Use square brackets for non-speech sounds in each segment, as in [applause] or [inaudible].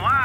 Volume 1.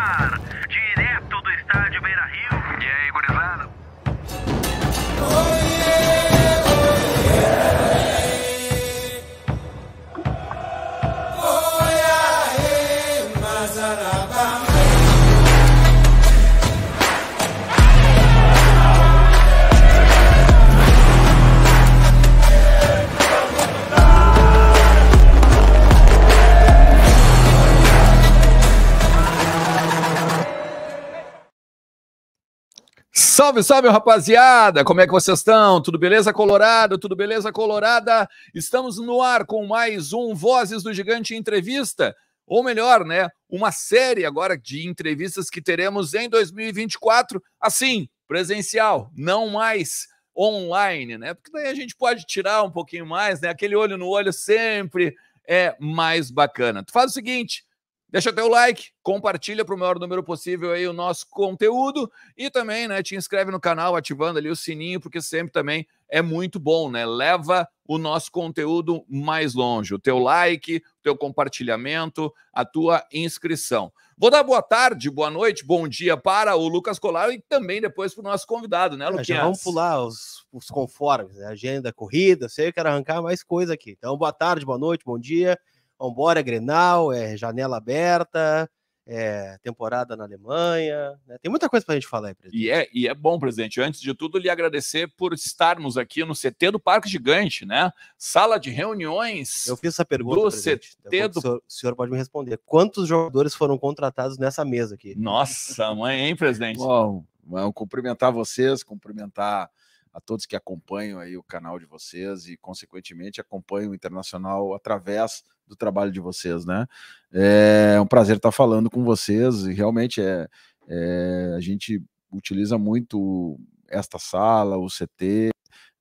Salve, salve, rapaziada! Como é que vocês estão? Tudo beleza, Colorado? Tudo beleza, Colorada? Estamos no ar com mais um Vozes do Gigante Entrevista, ou melhor, né, uma série agora de entrevistas que teremos em 2024, assim, presencial, não mais online, né? Porque daí a gente pode tirar um pouquinho mais, né? Aquele olho no olho sempre é mais bacana. Tu faz o seguinte, Deixa teu like, compartilha para o maior número possível aí o nosso conteúdo e também, né, te inscreve no canal ativando ali o sininho, porque sempre também é muito bom, né? Leva o nosso conteúdo mais longe, o teu like, o teu compartilhamento, a tua inscrição. Vou dar boa tarde, boa noite, bom dia para o Lucas Colar e também depois para o nosso convidado, né, é, Lucas? vamos pular os, os conformes, né? agenda, corrida, sei, eu quero arrancar mais coisa aqui. Então, boa tarde, boa noite, bom dia. Vambora, Grenal, é janela aberta, é temporada na Alemanha. Né? Tem muita coisa para a gente falar aí, presidente. E é, e é bom, presidente. antes de tudo, lhe agradecer por estarmos aqui no CT do Parque Gigante, né? Sala de reuniões. Eu fiz essa pergunta. Do presidente. CT do... O senhor, o senhor pode me responder. Quantos jogadores foram contratados nessa mesa aqui? Nossa, mãe, hein, presidente? bom, vamos cumprimentar vocês, cumprimentar a todos que acompanham aí o canal de vocês e, consequentemente, acompanham o Internacional através do trabalho de vocês, né? É um prazer estar falando com vocês e realmente é, é a gente utiliza muito esta sala, o CT,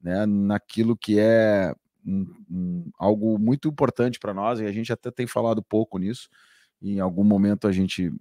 né, naquilo que é um, um, algo muito importante para nós e a gente até tem falado pouco nisso. Em algum momento a gente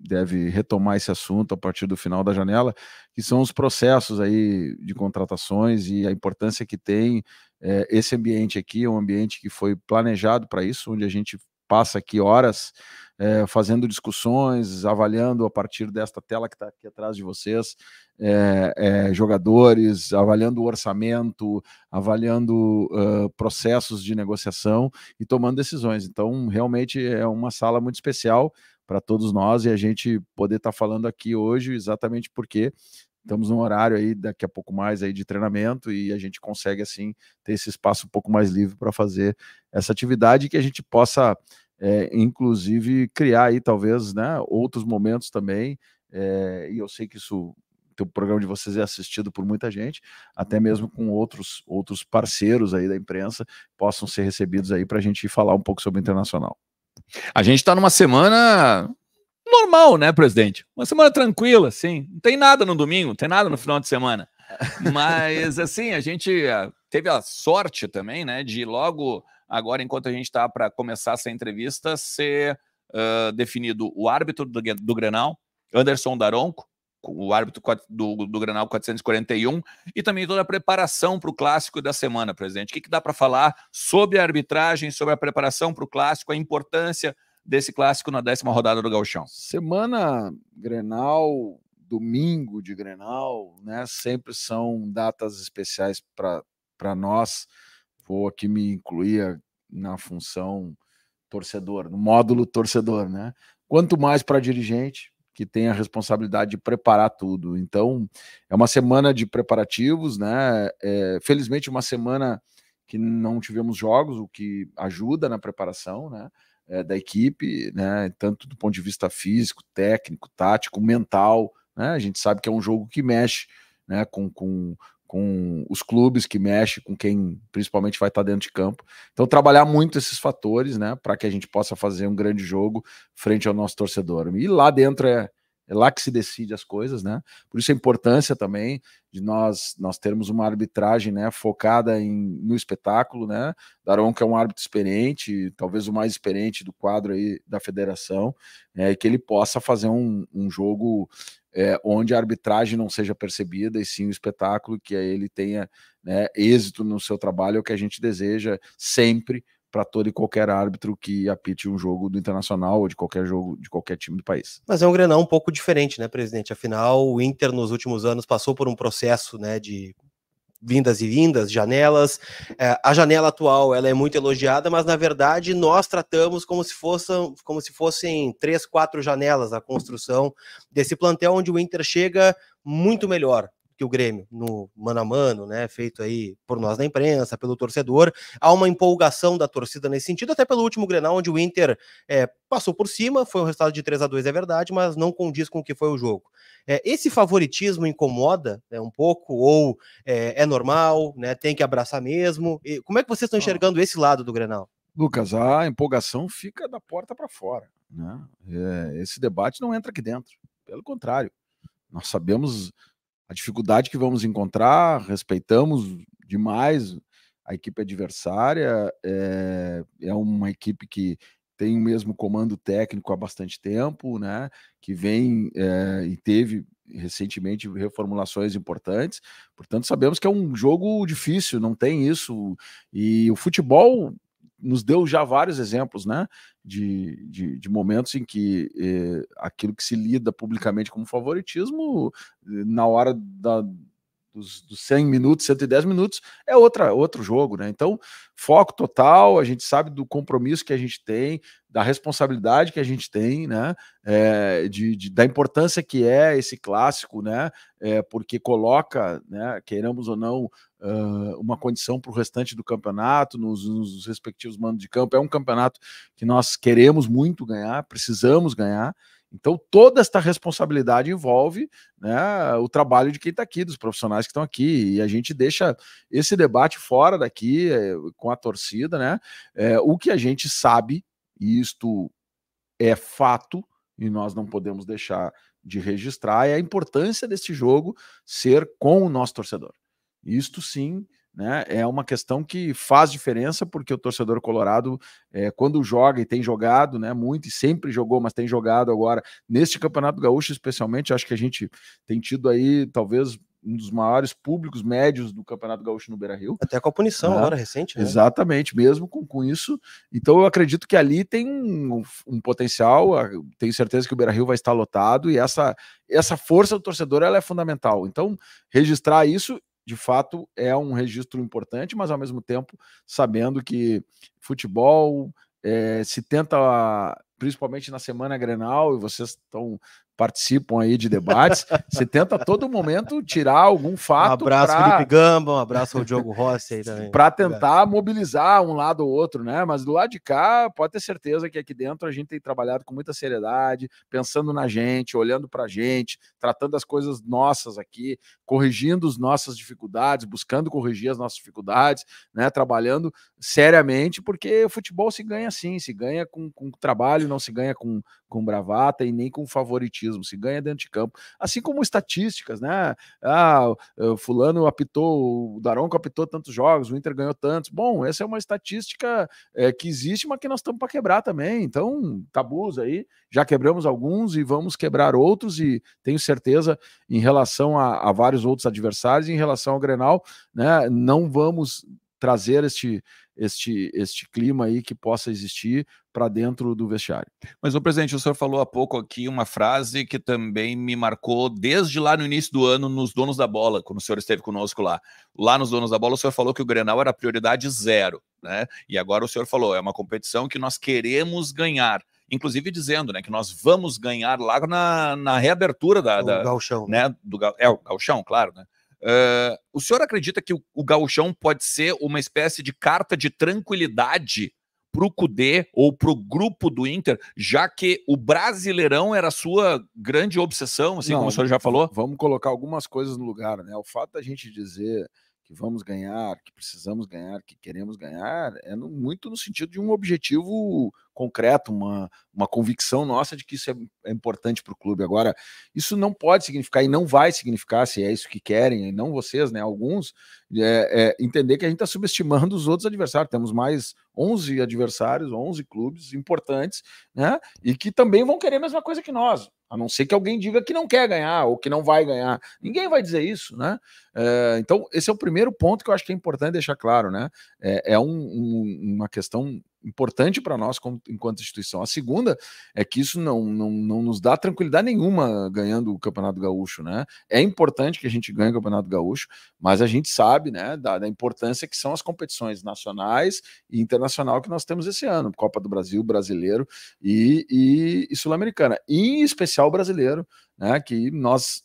deve retomar esse assunto a partir do final da janela, que são os processos aí de contratações e a importância que tem é, esse ambiente aqui, é um ambiente que foi planejado para isso, onde a gente passa aqui horas é, fazendo discussões, avaliando a partir desta tela que está aqui atrás de vocês, é, é, jogadores, avaliando o orçamento, avaliando uh, processos de negociação e tomando decisões. Então, realmente é uma sala muito especial para todos nós e a gente poder estar tá falando aqui hoje exatamente porque estamos num horário aí daqui a pouco mais aí de treinamento e a gente consegue assim ter esse espaço um pouco mais livre para fazer essa atividade que a gente possa é, inclusive criar aí talvez né outros momentos também é, e eu sei que isso o programa de vocês é assistido por muita gente, até uhum. mesmo com outros outros parceiros aí da imprensa possam ser recebidos aí para a gente falar um pouco sobre o internacional. A gente está numa semana normal, né, presidente? Uma semana tranquila, sim. Não tem nada no domingo, não tem nada no final de semana. Mas, assim, a gente eh, teve a sorte também, né, de logo agora, enquanto a gente está para começar essa entrevista, ser uh, definido o árbitro do, do Grenal, Anderson Daronco, o árbitro do, do Granal 441, e também toda a preparação para o clássico da semana, presidente. O que, que dá para falar sobre a arbitragem, sobre a preparação para o clássico, a importância desse clássico na décima rodada do Gauchão? Semana Grenal, domingo de Grenal, né? Sempre são datas especiais para nós. Vou aqui me incluir na função torcedor, no módulo torcedor, né? Quanto mais para dirigente, que tem a responsabilidade de preparar tudo. Então, é uma semana de preparativos, né? É, felizmente, uma semana que não tivemos jogos, o que ajuda na preparação, né? É, da equipe, né? Tanto do ponto de vista físico, técnico, tático, mental, né? A gente sabe que é um jogo que mexe, né? Com, com, com os clubes que mexe, com quem principalmente vai estar dentro de campo. Então, trabalhar muito esses fatores, né, para que a gente possa fazer um grande jogo frente ao nosso torcedor. E lá dentro é, é lá que se decide as coisas, né? Por isso a importância também de nós nós termos uma arbitragem, né, focada em, no espetáculo, né? Darão que é um árbitro experiente, talvez o mais experiente do quadro aí da federação, é que ele possa fazer um, um jogo é, onde a arbitragem não seja percebida e sim o espetáculo que ele tenha né, êxito no seu trabalho, é o que a gente deseja sempre para todo e qualquer árbitro que apite um jogo do Internacional ou de qualquer jogo de qualquer time do país. Mas é um Grenal um pouco diferente, né, presidente? Afinal, o Inter nos últimos anos passou por um processo, né, de vindas e vindas, janelas. É, a janela atual ela é muito elogiada, mas na verdade nós tratamos como se fossem, como se fossem três, quatro janelas a construção desse plantel onde o Inter chega muito melhor, que o Grêmio no mano a mano, né, feito aí por nós na imprensa, pelo torcedor, há uma empolgação da torcida nesse sentido, até pelo último Grenal, onde o Inter é, passou por cima, foi um resultado de 3 a 2 é verdade, mas não condiz com o que foi o jogo. É, esse favoritismo incomoda né, um pouco, ou é, é, normal, né, tem que abraçar mesmo? E como é que vocês estão enxergando esse lado do Grenal? Lucas, a empolgação fica da porta para fora. Né? esse debate não entra aqui dentro, pelo contrário. Nós sabemos a dificuldade que vamos encontrar, respeitamos demais a equipe adversária, é, é uma equipe que tem o mesmo comando técnico há bastante tempo, né? Que vem é, e teve recentemente reformulações importantes. Portanto, sabemos que é um jogo difícil, não tem isso. E o futebol nos deu já vários exemplos, né? De, de, de momentos em que eh, aquilo que se lida publicamente como favoritismo, eh, na hora da dos, dos 100 minutos, 110 minutos, é outra, outro jogo, né? Então, foco total, a gente sabe do compromisso que a gente tem, da responsabilidade que a gente tem, né? É, de, de, da importância que é esse clássico, né? É, porque coloca, né, queiramos ou não, uh, uma condição para o restante do campeonato, nos, nos respectivos mandos de campo. É um campeonato que nós queremos muito ganhar, precisamos ganhar. Então, toda esta responsabilidade envolve né, o trabalho de quem está aqui, dos profissionais que estão aqui, e a gente deixa esse debate fora daqui, é, com a torcida, né? É, o que a gente sabe, e isto é fato, e nós não podemos deixar de registrar, é a importância deste jogo ser com o nosso torcedor. Isto sim né? É uma questão que faz diferença, porque o torcedor colorado, é, quando joga e tem jogado, né, muito e sempre jogou, mas tem jogado agora, neste Campeonato Gaúcho, especialmente, acho que a gente tem tido aí, talvez, um dos maiores públicos médios do Campeonato Gaúcho no Beira Rio. Até com a punição né? agora recente. Né? Exatamente, mesmo com, com isso. Então eu acredito que ali tem um, um potencial, tenho certeza que o Beira Rio vai estar lotado e essa, essa força do torcedor ela é fundamental. Então, registrar isso de fato é um registro importante, mas ao mesmo tempo sabendo que futebol é, se tenta, ah, principalmente na semana Grenal, e vocês estão participam aí de debates. Você tenta a todo momento tirar algum fato. Um abraço, pra... Felipe Gamba, um abraço ao Diogo Rossi aí também. Para tentar Obrigado. mobilizar um lado ou outro, né? Mas do lado de cá, pode ter certeza que aqui dentro a gente tem trabalhado com muita seriedade, pensando na gente, olhando para a gente, tratando as coisas nossas aqui, corrigindo as nossas dificuldades, buscando corrigir as nossas dificuldades, né? Trabalhando seriamente, porque o futebol se ganha assim, se ganha com, com trabalho, não se ganha com, com bravata e nem com favoritismo, se ganha dentro de campo. Assim como estatísticas, né? Ah, fulano apitou, o Daronco apitou tantos jogos, o Inter ganhou tantos. Bom, essa é uma estatística é, que existe, mas que nós estamos para quebrar também. Então, tabus aí, já quebramos alguns e vamos quebrar outros, e tenho certeza, em relação a, a vários outros adversários, em relação ao Grenal, né? Não vamos trazer este este, este clima aí que possa existir para dentro do vestiário. Mas, o presidente, o senhor falou há pouco aqui uma frase que também me marcou desde lá no início do ano, nos Donos da Bola, quando o senhor esteve conosco lá. Lá nos Donos da Bola, o senhor falou que o Grenal era prioridade zero, né? E agora o senhor falou, é uma competição que nós queremos ganhar inclusive dizendo né, que nós vamos ganhar lá na, na reabertura da, do é da, Galchão. Né, do, é, o Galchão, claro. Né, Uh, o senhor acredita que o, o gauchão pode ser uma espécie de carta de tranquilidade para o Cudê ou para o grupo do Inter, já que o Brasileirão era a sua grande obsessão, assim Não, como o senhor já falou? Vamos colocar algumas coisas no lugar, né? O fato da gente dizer que vamos ganhar, que precisamos ganhar, que queremos ganhar, é no, muito no sentido de um objetivo concreto, uma, uma convicção nossa de que isso é, é importante para o clube. Agora, isso não pode significar e não vai significar, se é isso que querem, e não vocês, né, alguns, é, é, entender que a gente está subestimando os outros adversários. Temos mais 11 adversários, 11 clubes importantes, né, e que também vão querer a mesma coisa que nós. A não ser que alguém diga que não quer ganhar ou que não vai ganhar. Ninguém vai dizer isso, né? É, então, esse é o primeiro ponto que eu acho que é importante deixar claro, né? É, é um, um, uma questão importante para nós como, enquanto instituição. A segunda é que isso não, não, não nos dá tranquilidade nenhuma ganhando o Campeonato Gaúcho, né? É importante que a gente ganhe o Campeonato Gaúcho, mas a gente sabe, né, da, da importância que são as competições nacionais e internacional que nós temos esse ano, Copa do Brasil, Brasileiro e, e, e Sul-Americana, em especial Brasileiro, né, que nós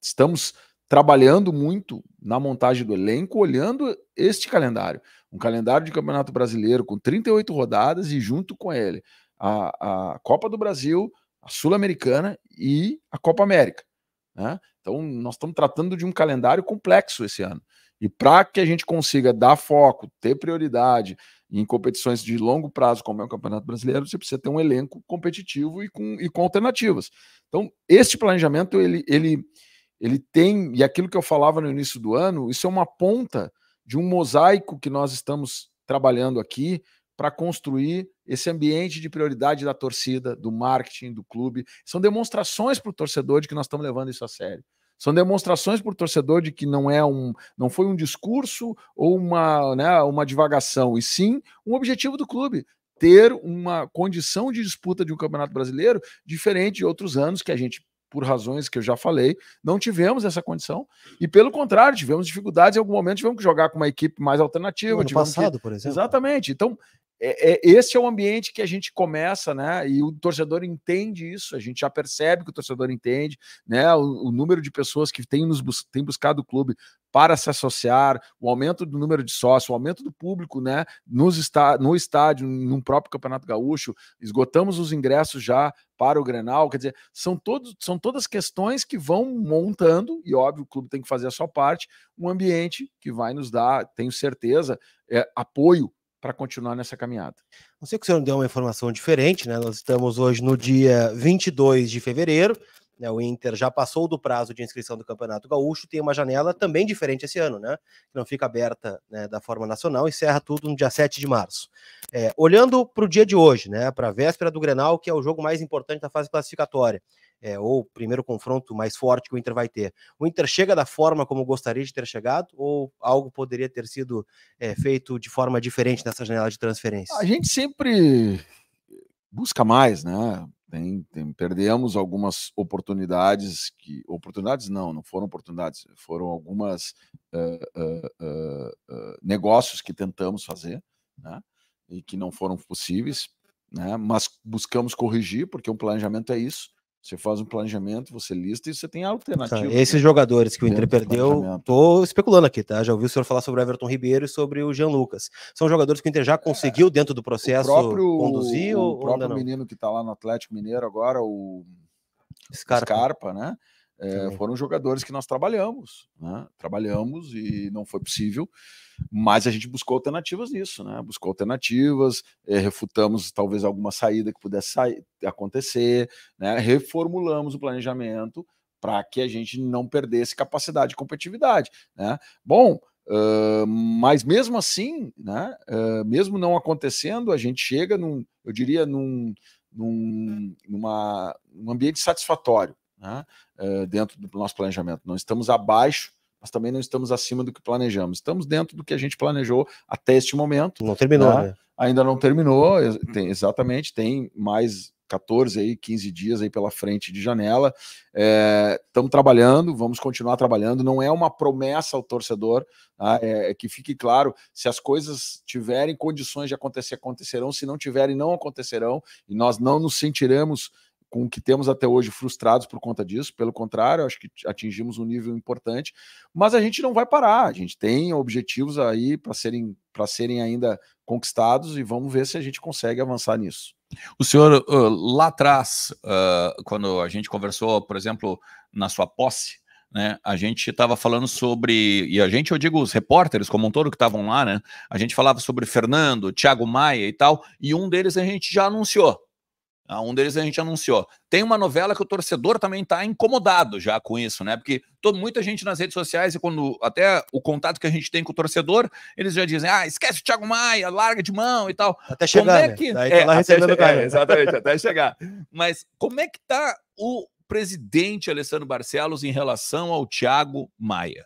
estamos trabalhando muito na montagem do elenco, olhando este calendário. Um calendário de Campeonato Brasileiro com 38 rodadas e, junto com ele, a, a Copa do Brasil, a Sul-Americana e a Copa América. Né? Então, nós estamos tratando de um calendário complexo esse ano. E para que a gente consiga dar foco, ter prioridade em competições de longo prazo, como é o Campeonato Brasileiro, você precisa ter um elenco competitivo e com, e com alternativas. Então, este planejamento, ele, ele ele tem, e aquilo que eu falava no início do ano, isso é uma ponta de um mosaico que nós estamos trabalhando aqui para construir esse ambiente de prioridade da torcida, do marketing, do clube. São demonstrações para o torcedor de que nós estamos levando isso a sério. São demonstrações para o torcedor de que não é um, não foi um discurso ou uma, né, uma divagação, e sim um objetivo do clube, ter uma condição de disputa de um campeonato brasileiro diferente de outros anos que a gente por razões que eu já falei, não tivemos essa condição. E pelo contrário, tivemos dificuldades em algum momento, tivemos que jogar com uma equipe mais alternativa. No passado, que... por exemplo. Exatamente. Então, é, é, esse é o ambiente que a gente começa, né? E o torcedor entende isso, a gente já percebe que o torcedor entende, né? O, o número de pessoas que tem, nos, tem buscado o clube para se associar, o aumento do número de sócios, o aumento do público, né? Nos está, no estádio, no próprio Campeonato Gaúcho, esgotamos os ingressos já para o Grenal, quer dizer, são, todos, são todas questões que vão montando, e óbvio, o clube tem que fazer a sua parte, um ambiente que vai nos dar, tenho certeza, é, apoio para continuar nessa caminhada. Não sei que o senhor deu uma informação diferente, né? Nós estamos hoje no dia 22 de fevereiro, né? O Inter já passou do prazo de inscrição do Campeonato Gaúcho, tem uma janela também diferente esse ano, né? Que não fica aberta né, da forma nacional, encerra tudo no dia 7 de março. É, olhando para o dia de hoje, né? Para a véspera do Grenal, que é o jogo mais importante da fase classificatória é, ou primeiro confronto mais forte que o Inter vai ter. O Inter chega da forma como gostaria de ter chegado ou algo poderia ter sido é, feito de forma diferente nessa janela de transferência? A gente sempre busca mais, né? Tem, tem, perdemos algumas oportunidades que oportunidades não não foram oportunidades foram algumas uh, uh, uh, negócios que tentamos fazer né, e que não foram possíveis né, mas buscamos corrigir porque o um planejamento é isso você faz um planejamento, você lista e você tem tá, alternativa. Tá, esses jogadores que o Inter perdeu, tô especulando aqui, tá? Já ouvi o senhor falar sobre o Everton Ribeiro e sobre o Jean Lucas. São jogadores que o Inter já conseguiu, é, dentro do processo, próprio, conduzir? O, ou, o próprio menino que está lá no Atlético Mineiro agora, o Scarpa, Scarpa né? É, foram jogadores que nós trabalhamos, né? trabalhamos e não foi possível, mas a gente buscou alternativas nisso, né? buscou alternativas, é, refutamos talvez alguma saída que pudesse sair, acontecer, né? reformulamos o planejamento para que a gente não perdesse capacidade de competitividade. Né? Bom, uh, mas mesmo assim, né? Uh, mesmo não acontecendo, a gente chega num, eu diria, num, num, numa, num ambiente satisfatório. Né? Eh, dentro do nosso planejamento. Não estamos abaixo, mas também não estamos acima do que planejamos. Estamos dentro do que a gente planejou até este momento. Não terminou, né? né? Ainda não terminou, tem, exatamente, tem mais 14 aí, 15 dias aí pela frente de janela. Estamos eh, é, trabalhando, vamos continuar trabalhando. Não é uma promessa ao torcedor, tá? é, é, que fique claro: se as coisas tiverem condições de acontecer, acontecerão, se não tiverem, não acontecerão, e nós não nos sentiremos com o que temos até hoje frustrados por conta disso, pelo contrário, acho que atingimos um nível importante, mas a gente não vai parar, a gente tem objetivos aí para serem para serem ainda conquistados e vamos ver se a gente consegue avançar nisso. O senhor lá atrás, ah, quando a gente conversou, por exemplo, na sua posse, né, a gente estava falando sobre, e a gente, eu digo os repórteres como um todo que estavam lá, né, a gente falava sobre Fernando, Thiago Maia e tal, e um deles a gente já anunciou, ah, um deles a gente anunciou. Tem uma novela que o torcedor também está incomodado já com isso, né? Porque todo, muita gente nas redes sociais, e quando até o contato que a gente tem com o torcedor, eles já dizem: ah, esquece o Thiago Maia, larga de mão e tal. Até chegar. Como é né? que... Né? É, até, [laughs] exatamente, até chegar. Mas como é que está o presidente Alessandro Barcelos em relação ao Thiago Maia?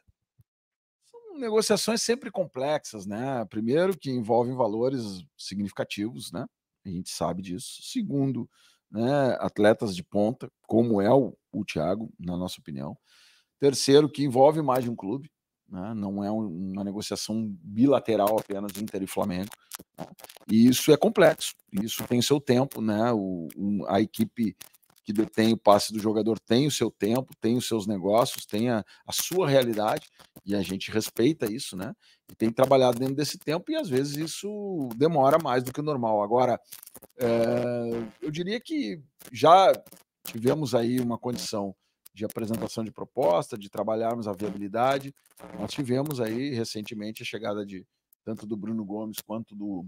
São negociações sempre complexas, né? Primeiro que envolvem valores significativos, né? a gente sabe disso. Segundo, né, atletas de ponta, como é o, o Thiago, na nossa opinião. Terceiro, que envolve mais de um clube, né, não é um, uma negociação bilateral apenas Inter e Flamengo. Né, e isso é complexo, isso tem seu tempo, né? O, um, a equipe que detém o passe do jogador tem o seu tempo, tem os seus negócios, tem a, a sua realidade, e a gente respeita isso, né? E tem que trabalhar dentro desse tempo e às vezes isso demora mais do que o normal. Agora, é, eu diria que já tivemos aí uma condição de apresentação de proposta, de trabalharmos a viabilidade. Nós tivemos aí recentemente a chegada de tanto do Bruno Gomes quanto do,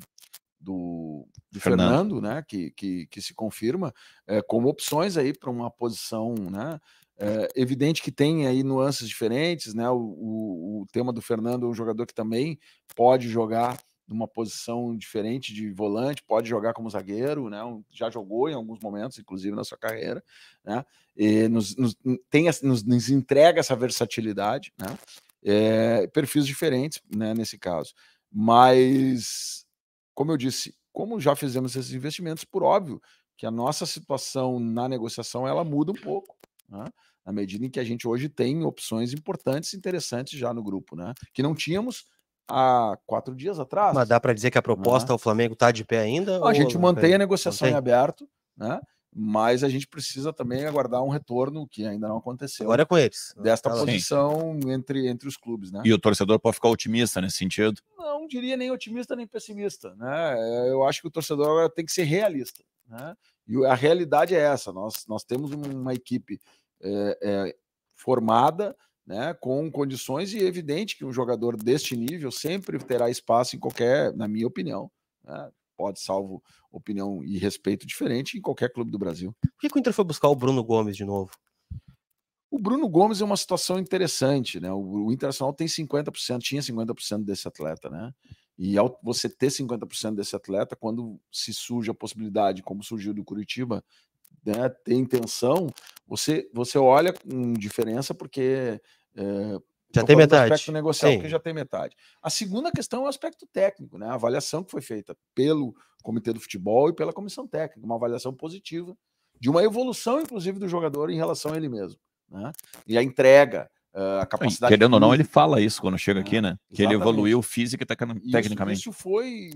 do, do Fernando. Fernando, né, que, que, que se confirma é, como opções aí para uma posição, né, é evidente que tem aí nuances diferentes, né? O, o, o tema do Fernando é um jogador que também pode jogar numa posição diferente de volante, pode jogar como zagueiro, né? Já jogou em alguns momentos, inclusive na sua carreira, né? E nos, nos tem, nos, nos, entrega essa versatilidade, né? É, perfis diferentes, né? Nesse caso, mas como eu disse, como já fizemos esses investimentos, por óbvio que a nossa situação na negociação ela muda um pouco, né? Na medida em que a gente hoje tem opções importantes e interessantes já no grupo, né? Que não tínhamos há quatro dias atrás. Mas dá para dizer que a né. proposta ao né? Flamengo está de pé ainda? A gente mantém a negociação mantém. em aberto, né? mas a gente precisa também aguardar um retorno que ainda não aconteceu. Agora é com eles. Desta posição entre, entre os clubes, né? E o torcedor pode ficar otimista nesse sentido? Não diria nem otimista nem pessimista, né? É, eu acho que o torcedor agora tem que ser realista, né? E a realidade é essa, nós, nós temos uma equipe é, é, formada, né, com condições, e é evidente que um jogador deste nível sempre terá espaço em qualquer, na minha opinião, né, pode, salvo opinião e respeito diferente, em qualquer clube do Brasil. Por que, que o Inter foi buscar o Bruno Gomes de novo? O Bruno Gomes é uma situação interessante, né? O, o Internacional tem 50%, tinha 50% desse atleta, né? E ao você ter 50% desse atleta, quando se surge a possibilidade, como surgiu do Curitiba, né, tem intenção você, você olha com diferença porque. É, já tem metade. aspecto negocial, que já tem metade. A segunda questão é o aspecto técnico, né? A avaliação que foi feita pelo Comitê do Futebol e pela Comissão Técnica, uma avaliação positiva, de uma evolução, inclusive, do jogador em relação a ele mesmo. Né? E a entrega, eh, a capacidade. Querendo ou não, ele fala isso quando chega né, aqui, né? Que ele evoluiu física e tá tecnicamente. Isso, isso foi,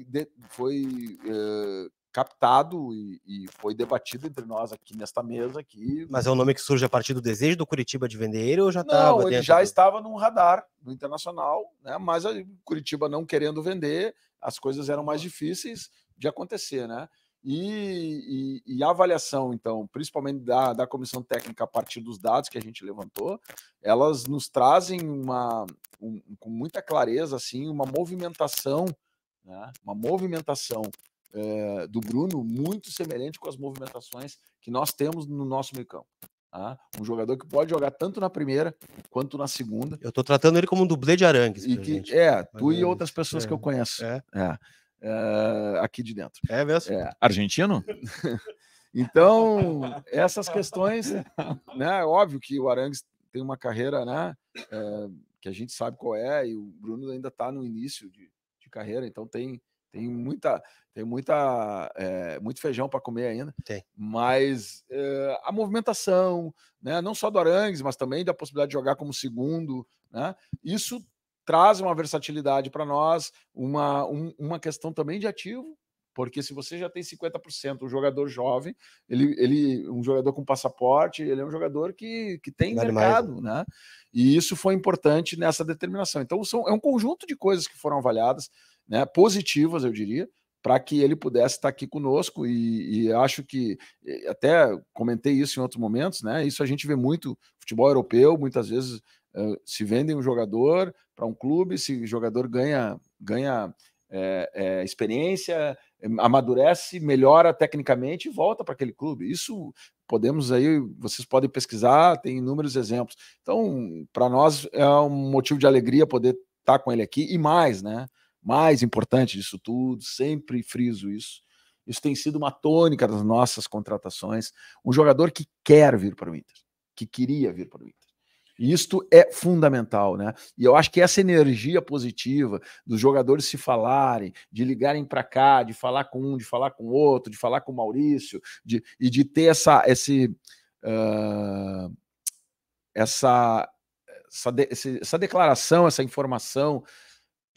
foi eh, captado e, e, foi debatido entre nós aqui nesta mesa. Aqui. Mas é um nome que surge a partir do desejo do Curitiba de vender ele ou já estava? Não, ele já do... estava num radar do Internacional, né? mas a Curitiba não querendo vender, as coisas eram mais difíceis de acontecer, né? E, e, e, a avaliação, então, principalmente da, da comissão técnica, a partir dos dados que a gente levantou, elas nos trazem uma, um, com muita clareza, assim, uma movimentação, né? uma movimentação é, do Bruno muito semelhante com as movimentações que nós temos no nosso meio campo. Tá? Um jogador que pode jogar tanto na primeira quanto na segunda. Eu estou tratando ele como um dublê de Arangues. E que, É, tu Arangues. e outras pessoas é. que eu é, conheço. É. é eh, aqui de dentro. É mesmo? É. argentino? [laughs] então, essas questões, né? Óbvio que o Arangues tem uma carreira, né? Eh, que a gente sabe qual é, e o Bruno ainda está no início de, de carreira, então tem tem muita, tem muita, é, muito feijão para comer ainda. Tem. Mas é, a movimentação, né, não só do Arangues, mas também da possibilidade de jogar como segundo, né, isso traz uma versatilidade para nós, uma, um, uma questão também de ativo, porque se você já tem 50%, um jogador jovem, ele, ele um jogador com passaporte, ele é um jogador que, que tem né? mercado, mais. né? E isso foi importante nessa determinação. Então, são, é um conjunto de coisas que foram avaliadas né, positivas, eu diria, para que ele pudesse estar tá aqui conosco e, e, acho que até comentei isso em outros momentos, né? Isso a gente vê muito futebol europeu, muitas vezes uh, se vendem um jogador para um clube, se o jogador ganha ganha é, é, experiência, amadurece, melhora tecnicamente e volta para aquele clube. Isso podemos aí, vocês podem pesquisar, tem inúmeros exemplos. Então, para nós é um motivo de alegria poder estar tá com ele aqui e mais, né? mais importante disso tudo, sempre friso isso. Isso tem sido uma tônica das nossas contratações. Um jogador que quer vir para o Inter, que queria vir para o Inter. E isto é fundamental, né? E eu acho que essa energia positiva dos jogadores se falarem, de ligarem para cá, de falar com um, de falar com outro, de falar com o Maurício, de, e de ter essa, esse, uh, essa, essa, de, essa declaração, essa informação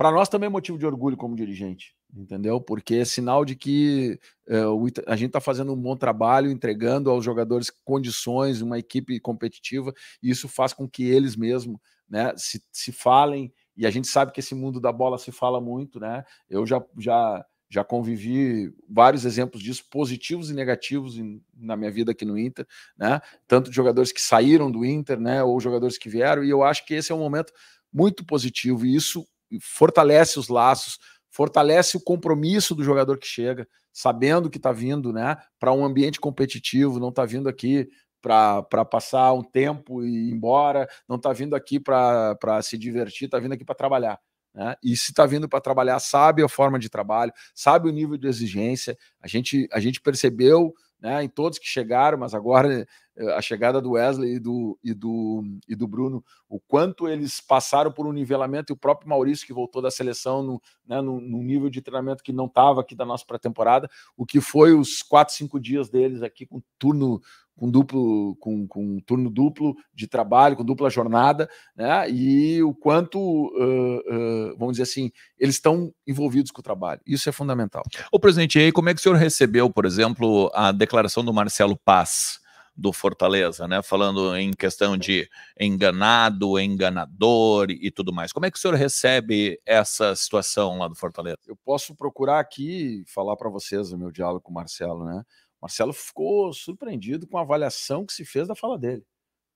para nós também é motivo de orgulho como dirigente, entendeu? Porque é sinal de que é, a gente está fazendo um bom trabalho, entregando aos jogadores condições, uma equipe competitiva, e isso faz com que eles mesmos né, se, se falem, e a gente sabe que esse mundo da bola se fala muito, né? Eu já, já, já convivi vários exemplos disso, positivos e negativos em, na minha vida aqui no Inter, né? Tanto de jogadores que saíram do Inter, né? Ou jogadores que vieram, e eu acho que esse é um momento muito positivo, e isso fortalece os laços, fortalece o compromisso do jogador que chega, sabendo que está vindo né, para um ambiente competitivo, não está vindo aqui para passar um tempo e ir embora, não está vindo aqui para se divertir, está vindo aqui para trabalhar. Né? E se está vindo para trabalhar, sabe a forma de trabalho, sabe o nível de exigência. A gente, a gente percebeu né, em todos que chegaram, mas agora eh, a chegada do Wesley e do, e do, e do Bruno, o quanto eles passaram por um nivelamento e o próprio Maurício, que voltou da seleção no, né, no, no nível de treinamento que não estava aqui da nossa pré-temporada, o que foi os quatro, cinco dias deles aqui com turno com duplo, com, com turno duplo de trabalho, com dupla jornada, né? E o quanto, uh, uh, vamos dizer assim, eles estão envolvidos com o trabalho. Isso é fundamental. O presidente, e aí como é que o senhor recebeu, por exemplo, a declaração do Marcelo Paz? do Fortaleza, né? Falando em questão de enganado, enganador e tudo mais. Como é que o senhor recebe essa situação lá do Fortaleza? Eu posso procurar aqui falar para vocês o meu diálogo com o Marcelo, né? O Marcelo ficou surpreendido com a avaliação que se fez da fala dele,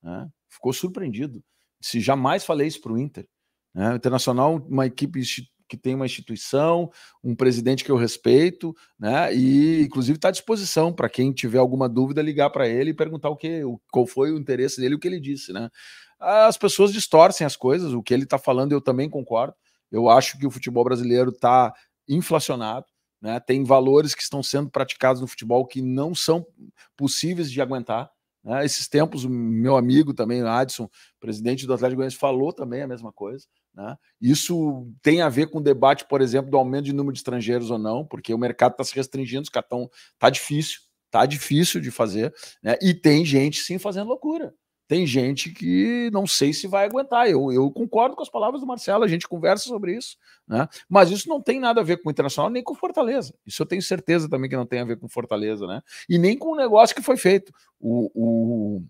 né? Ficou surpreendido. Se jamais falei isso para o Inter, né? O Internacional, uma equipe que tem uma instituição, um presidente que eu respeito, né? E inclusive está à disposição para quem tiver alguma dúvida ligar para ele e perguntar o que, o, qual foi o interesse dele, o que ele disse, né? As pessoas distorcem as coisas, o que ele está falando eu também concordo. Eu acho que o futebol brasileiro está inflacionado, né? Tem valores que estão sendo praticados no futebol que não são possíveis de aguentar. Né? Esses tempos, o meu amigo também, Adson, presidente do Atlético Goianiense, falou também a mesma coisa. Né? Isso tem a ver com o debate, por exemplo, do aumento de número de estrangeiros ou não, porque o mercado está se restringindo, os cartão está difícil, está difícil de fazer, né? e tem gente sim fazendo loucura tem gente que não sei se vai aguentar. Eu, eu concordo com as palavras do Marcelo, a gente conversa sobre isso, né? Mas isso não tem nada a ver com o Internacional nem com Fortaleza. Isso eu tenho certeza também que não tem a ver com Fortaleza, né? E nem com o negócio que foi feito. O, o,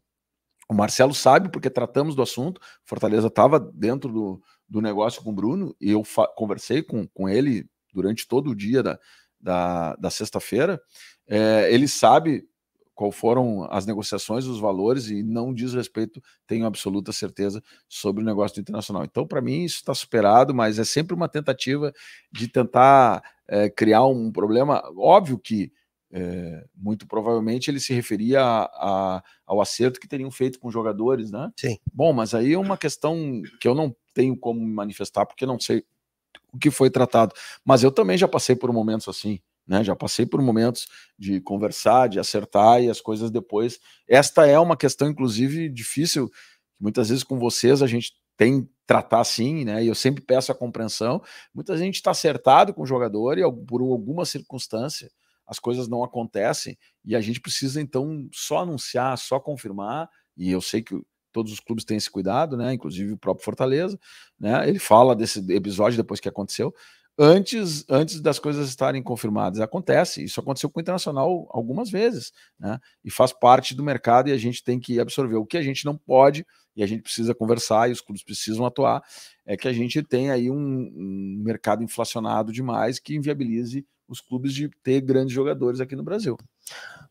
o Marcelo sabe, porque tratamos do assunto, Fortaleza estava dentro do, do negócio com o Bruno e eu conversei com, com ele durante todo o dia da, da, da sexta-feira. É, ele sabe qual foram as negociações, os valores e não diz respeito, tenho absoluta certeza, sobre o negócio do internacional. Então, para mim, isso está superado, mas é sempre uma tentativa de tentar é, criar um problema. Óbvio que é, muito provavelmente ele se referia a, a, ao acerto que teriam feito com jogadores, né? Sim. Bom, mas aí é uma questão que eu não tenho como me manifestar, porque não sei o que foi tratado. Mas eu também já passei por momentos assim, né? Já passei por momentos de conversar, de acertar e as coisas depois. Esta é uma questão, inclusive, difícil. Muitas vezes com vocês a gente tem tratar assim, né? E eu sempre peço a compreensão. Muita gente está acertado com o jogador e por alguma circunstância as coisas não acontecem e a gente precisa então só anunciar, só confirmar. E eu sei que todos os clubes têm esse cuidado, né? Inclusive o próprio Fortaleza, né? Ele fala desse episódio depois que aconteceu, antes, antes das coisas estarem confirmadas. Acontece, isso aconteceu com o Internacional algumas vezes, né? E faz parte do mercado e a gente tem que absorver. O que a gente não pode, e a gente precisa conversar, e os clubes precisam atuar, é que a gente tem aí um, um mercado inflacionado demais que inviabilize os clubes de ter grandes jogadores aqui no Brasil.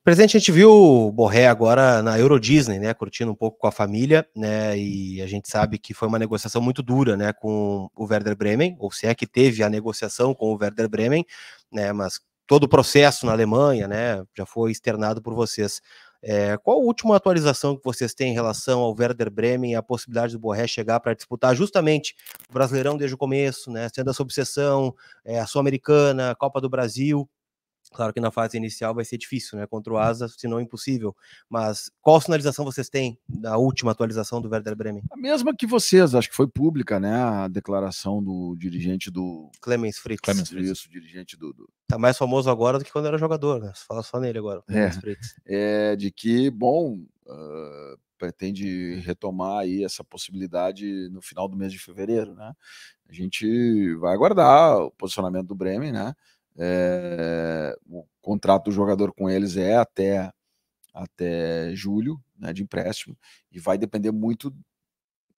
Presidente, a gente viu o Borré agora na Euro Disney, né? Curtindo um pouco com a família, né? E a gente sabe que foi uma negociação muito dura, né? Com o Werder Bremen, ou se é que teve a negociação com o Werder Bremen, né? Mas todo o processo na Alemanha, né? Já foi externado por vocês. É, qual a última atualização que vocês têm em relação ao Werder Bremen e a possibilidade do Borré chegar para disputar justamente o Brasileirão desde o começo, né? Sendo essa obsessão, é, a Sul-Americana, Copa do Brasil. Claro que na fase inicial vai ser difícil, né? Contra o hum. Asa, se não impossível. Mas qual sinalização vocês têm da última atualização do Werder Bremen? A mesma que vocês, acho que foi pública, né? A declaração do dirigente do. Clemens Fritz. Clemens Fritz. Isso, dirigente do, do. Tá mais famoso agora do que quando era jogador, né? Você fala só nele agora. É, é de que, bom, uh, pretende retomar aí essa possibilidade no final do mês de fevereiro, né? A gente vai aguardar o posicionamento do Bremen, né? É, o contrato do jogador com eles é até, até julho né, de empréstimo e vai depender muito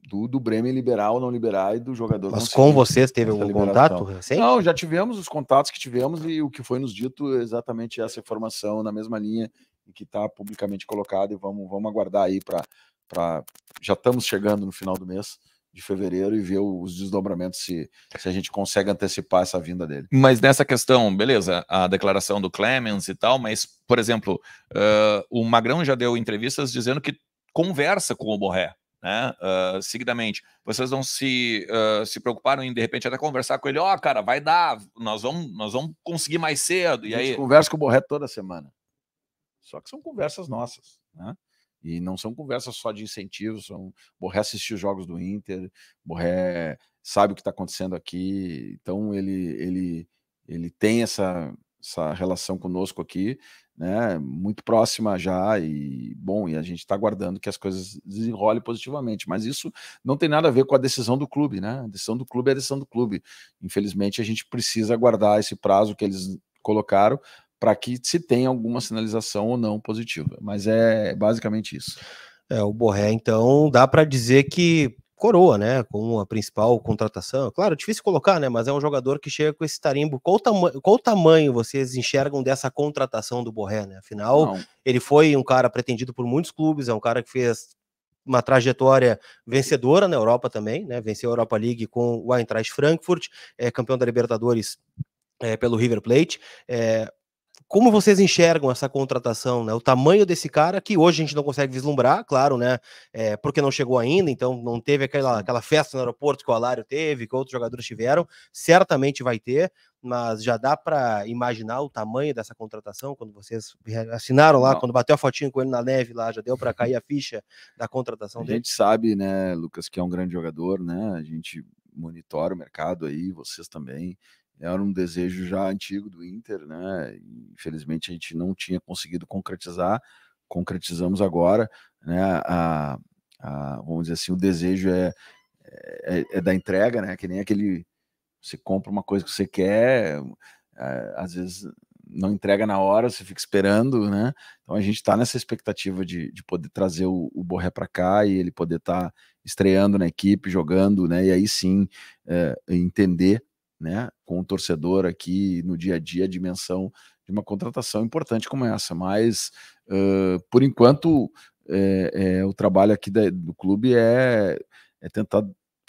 do, do Bremen liberar ou não liberar e do jogador. Mas com vocês teve algum contato recente? Não, já tivemos os contatos que tivemos e o que foi nos dito é exatamente essa informação na mesma linha que está publicamente colocada e vamos, vamos aguardar aí para. Pra... Já estamos chegando no final do mês de fevereiro e ver os desdobramentos se, se a gente consegue antecipar essa vinda dele. Mas nessa questão, beleza, a declaração do Clemens e tal, mas, por exemplo, uh, o Magrão já deu entrevistas dizendo que conversa com o Borré, né, uh, seguidamente. Vocês não se, uh, se preocuparam em, de repente, até conversar com ele, ó, oh, cara, vai dar, nós vamos, nós vamos conseguir mais cedo. E aí... conversa com o Borré toda semana. Só que são conversas nossas, né? E não são conversas só de incentivos, são Borré assistiu os jogos do Inter, Borré sabe o que está acontecendo aqui, então ele, ele, ele tem essa, essa relação conosco aqui, né, muito próxima já e bom, e a gente está aguardando que as coisas desenrolem positivamente, mas isso não tem nada a ver com a decisão do clube, né? A decisão do clube é a decisão do clube. Infelizmente a gente precisa aguardar esse prazo que eles colocaram para que se tenha alguma sinalização ou não positiva. Mas é basicamente isso. É, o Borré, então, dá para dizer que coroa, né, com a principal contratação. Claro, difícil colocar, né, mas é um jogador que chega com esse tarimbo. Qual, tama qual tamanho vocês enxergam dessa contratação do Borré, né? Afinal, não. ele foi um cara pretendido por muitos clubes, é um cara que fez uma trajetória vencedora na Europa também, né? Venceu a Europa League com o Eintracht Frankfurt, é campeão da Libertadores é, pelo River Plate. É, como vocês enxergam essa contratação, né? O tamanho desse cara, que hoje a gente não consegue vislumbrar, claro, né? É, porque não chegou ainda, então não teve aquela, aquela festa no aeroporto que o Alário teve, que outros jogadores tiveram, certamente vai ter, mas já dá para imaginar o tamanho dessa contratação quando vocês assinaram lá, não. quando bateu a fotinho com ele na neve lá, já deu para cair a [laughs] ficha da contratação dele. A gente sabe, né, Lucas, que é um grande jogador, né? A gente monitora o mercado aí, vocês também era um desejo já antigo do Inter, né? Infelizmente a gente não tinha conseguido concretizar, concretizamos agora, né? A, a vamos dizer assim, o desejo é, é, é, da entrega, né? Que nem aquele você compra uma coisa que você quer, é, às vezes não entrega na hora, você fica esperando, né? Então a gente está nessa expectativa de, de poder trazer o, o Borré para cá e ele poder estar tá estreando na equipe, jogando, né? E aí sim é, entender né, com o torcedor aqui no dia a dia a dimensão de uma contratação importante como essa. Mas, uh, por enquanto, é, é, o trabalho aqui da, do clube é, é tentar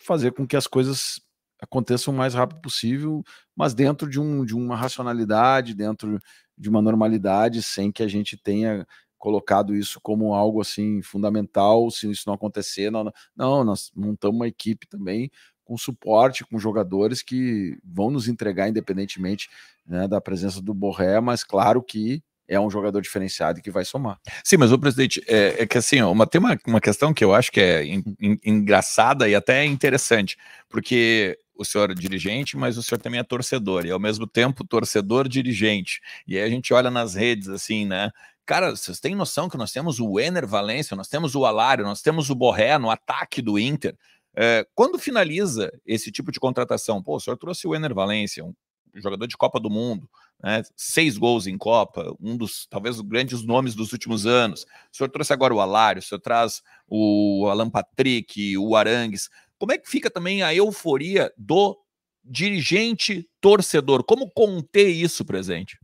fazer com que as coisas aconteçam o mais rápido possível, mas dentro de, um, de uma racionalidade, dentro de uma normalidade, sem que a gente tenha colocado isso como algo assim fundamental. Se isso não acontecer, não, não nós montamos uma equipe também com suporte, com jogadores que vão nos entregar independentemente né, da presença do Borré, mas claro que é um jogador diferenciado e que vai somar. Sim, mas o presidente, é, é que assim, uma, tem uma, uma questão que eu acho que é in, in, engraçada e até interessante, porque o senhor é dirigente, mas o senhor também é torcedor, e ao mesmo tempo torcedor dirigente. E aí a gente olha nas redes, assim, né? Cara, vocês têm noção que nós temos o Ener Valência, nós temos o Alário, nós temos o Borré no ataque do Inter. É, quando finaliza esse tipo de contratação, pô, o senhor trouxe o Ener Valencia, um jogador de Copa do Mundo, né? seis gols em Copa, um dos talvez os grandes nomes dos últimos anos. O senhor trouxe agora o Alário, o senhor traz o Alan Patrick, o Arangues. Como é que fica também a euforia do dirigente torcedor? Como conter isso presente?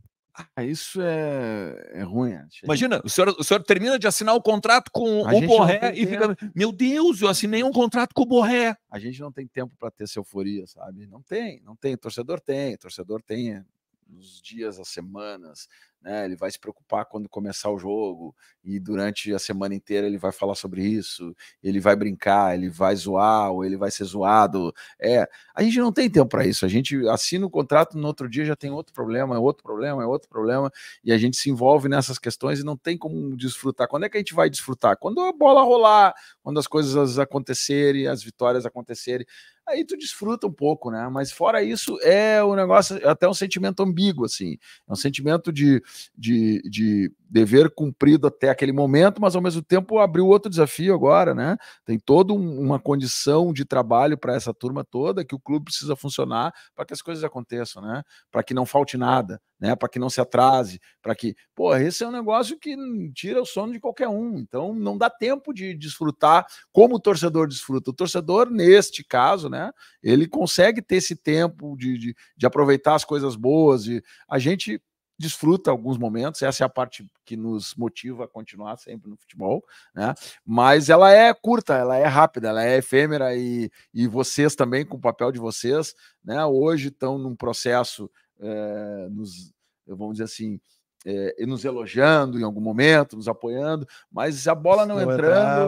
Ah, isso é, é ruim. Achei. Imagina, o senhor, o senhor termina de assinar o contrato com a o Borré e fica. Meu Deus, eu assinei um contrato com o Borré. A gente não tem tempo para ter essa euforia, sabe? Não tem, não tem. Torcedor tem, torcedor tem os dias, as semanas, né? Ele vai se preocupar quando começar o jogo e durante a semana inteira ele vai falar sobre isso, ele vai brincar, ele vai zoar ou ele vai ser zoado. É, a gente não tem tempo para isso. A gente assina o contrato no outro dia já tem outro problema, é outro problema, é outro problema e a gente se envolve nessas questões e não tem como desfrutar. Quando é que a gente vai desfrutar? Quando a bola rolar, quando as coisas acontecerem, as vitórias acontecerem aí tu desfruta um pouco, né? Mas fora isso, é um negócio, é até um sentimento ambíguo, assim. É um sentimento de de, de dever cumprido até aquele momento, mas ao mesmo tempo abriu outro desafio agora, né? Tem toda um, uma condição de trabalho para essa turma toda que o clube precisa funcionar para que as coisas aconteçam, né? Para que não falte nada, né? Para que não se atrase, para que, pô, esse é um negócio que tira o sono de qualquer um. Então não dá tempo de desfrutar como o torcedor desfruta. O torcedor neste caso, né? Ele consegue ter esse tempo de, de, de aproveitar as coisas boas e a gente desfruta alguns momentos, essa é a parte que nos motiva a continuar sempre no futebol, né? Mas ela é curta, ela é rápida, ela é efêmera e, e vocês também, com o papel de vocês, né? Hoje estão num processo, é, nos, vamos dizer assim, é, nos elogiando em algum momento, nos apoiando, mas a bola não entrando,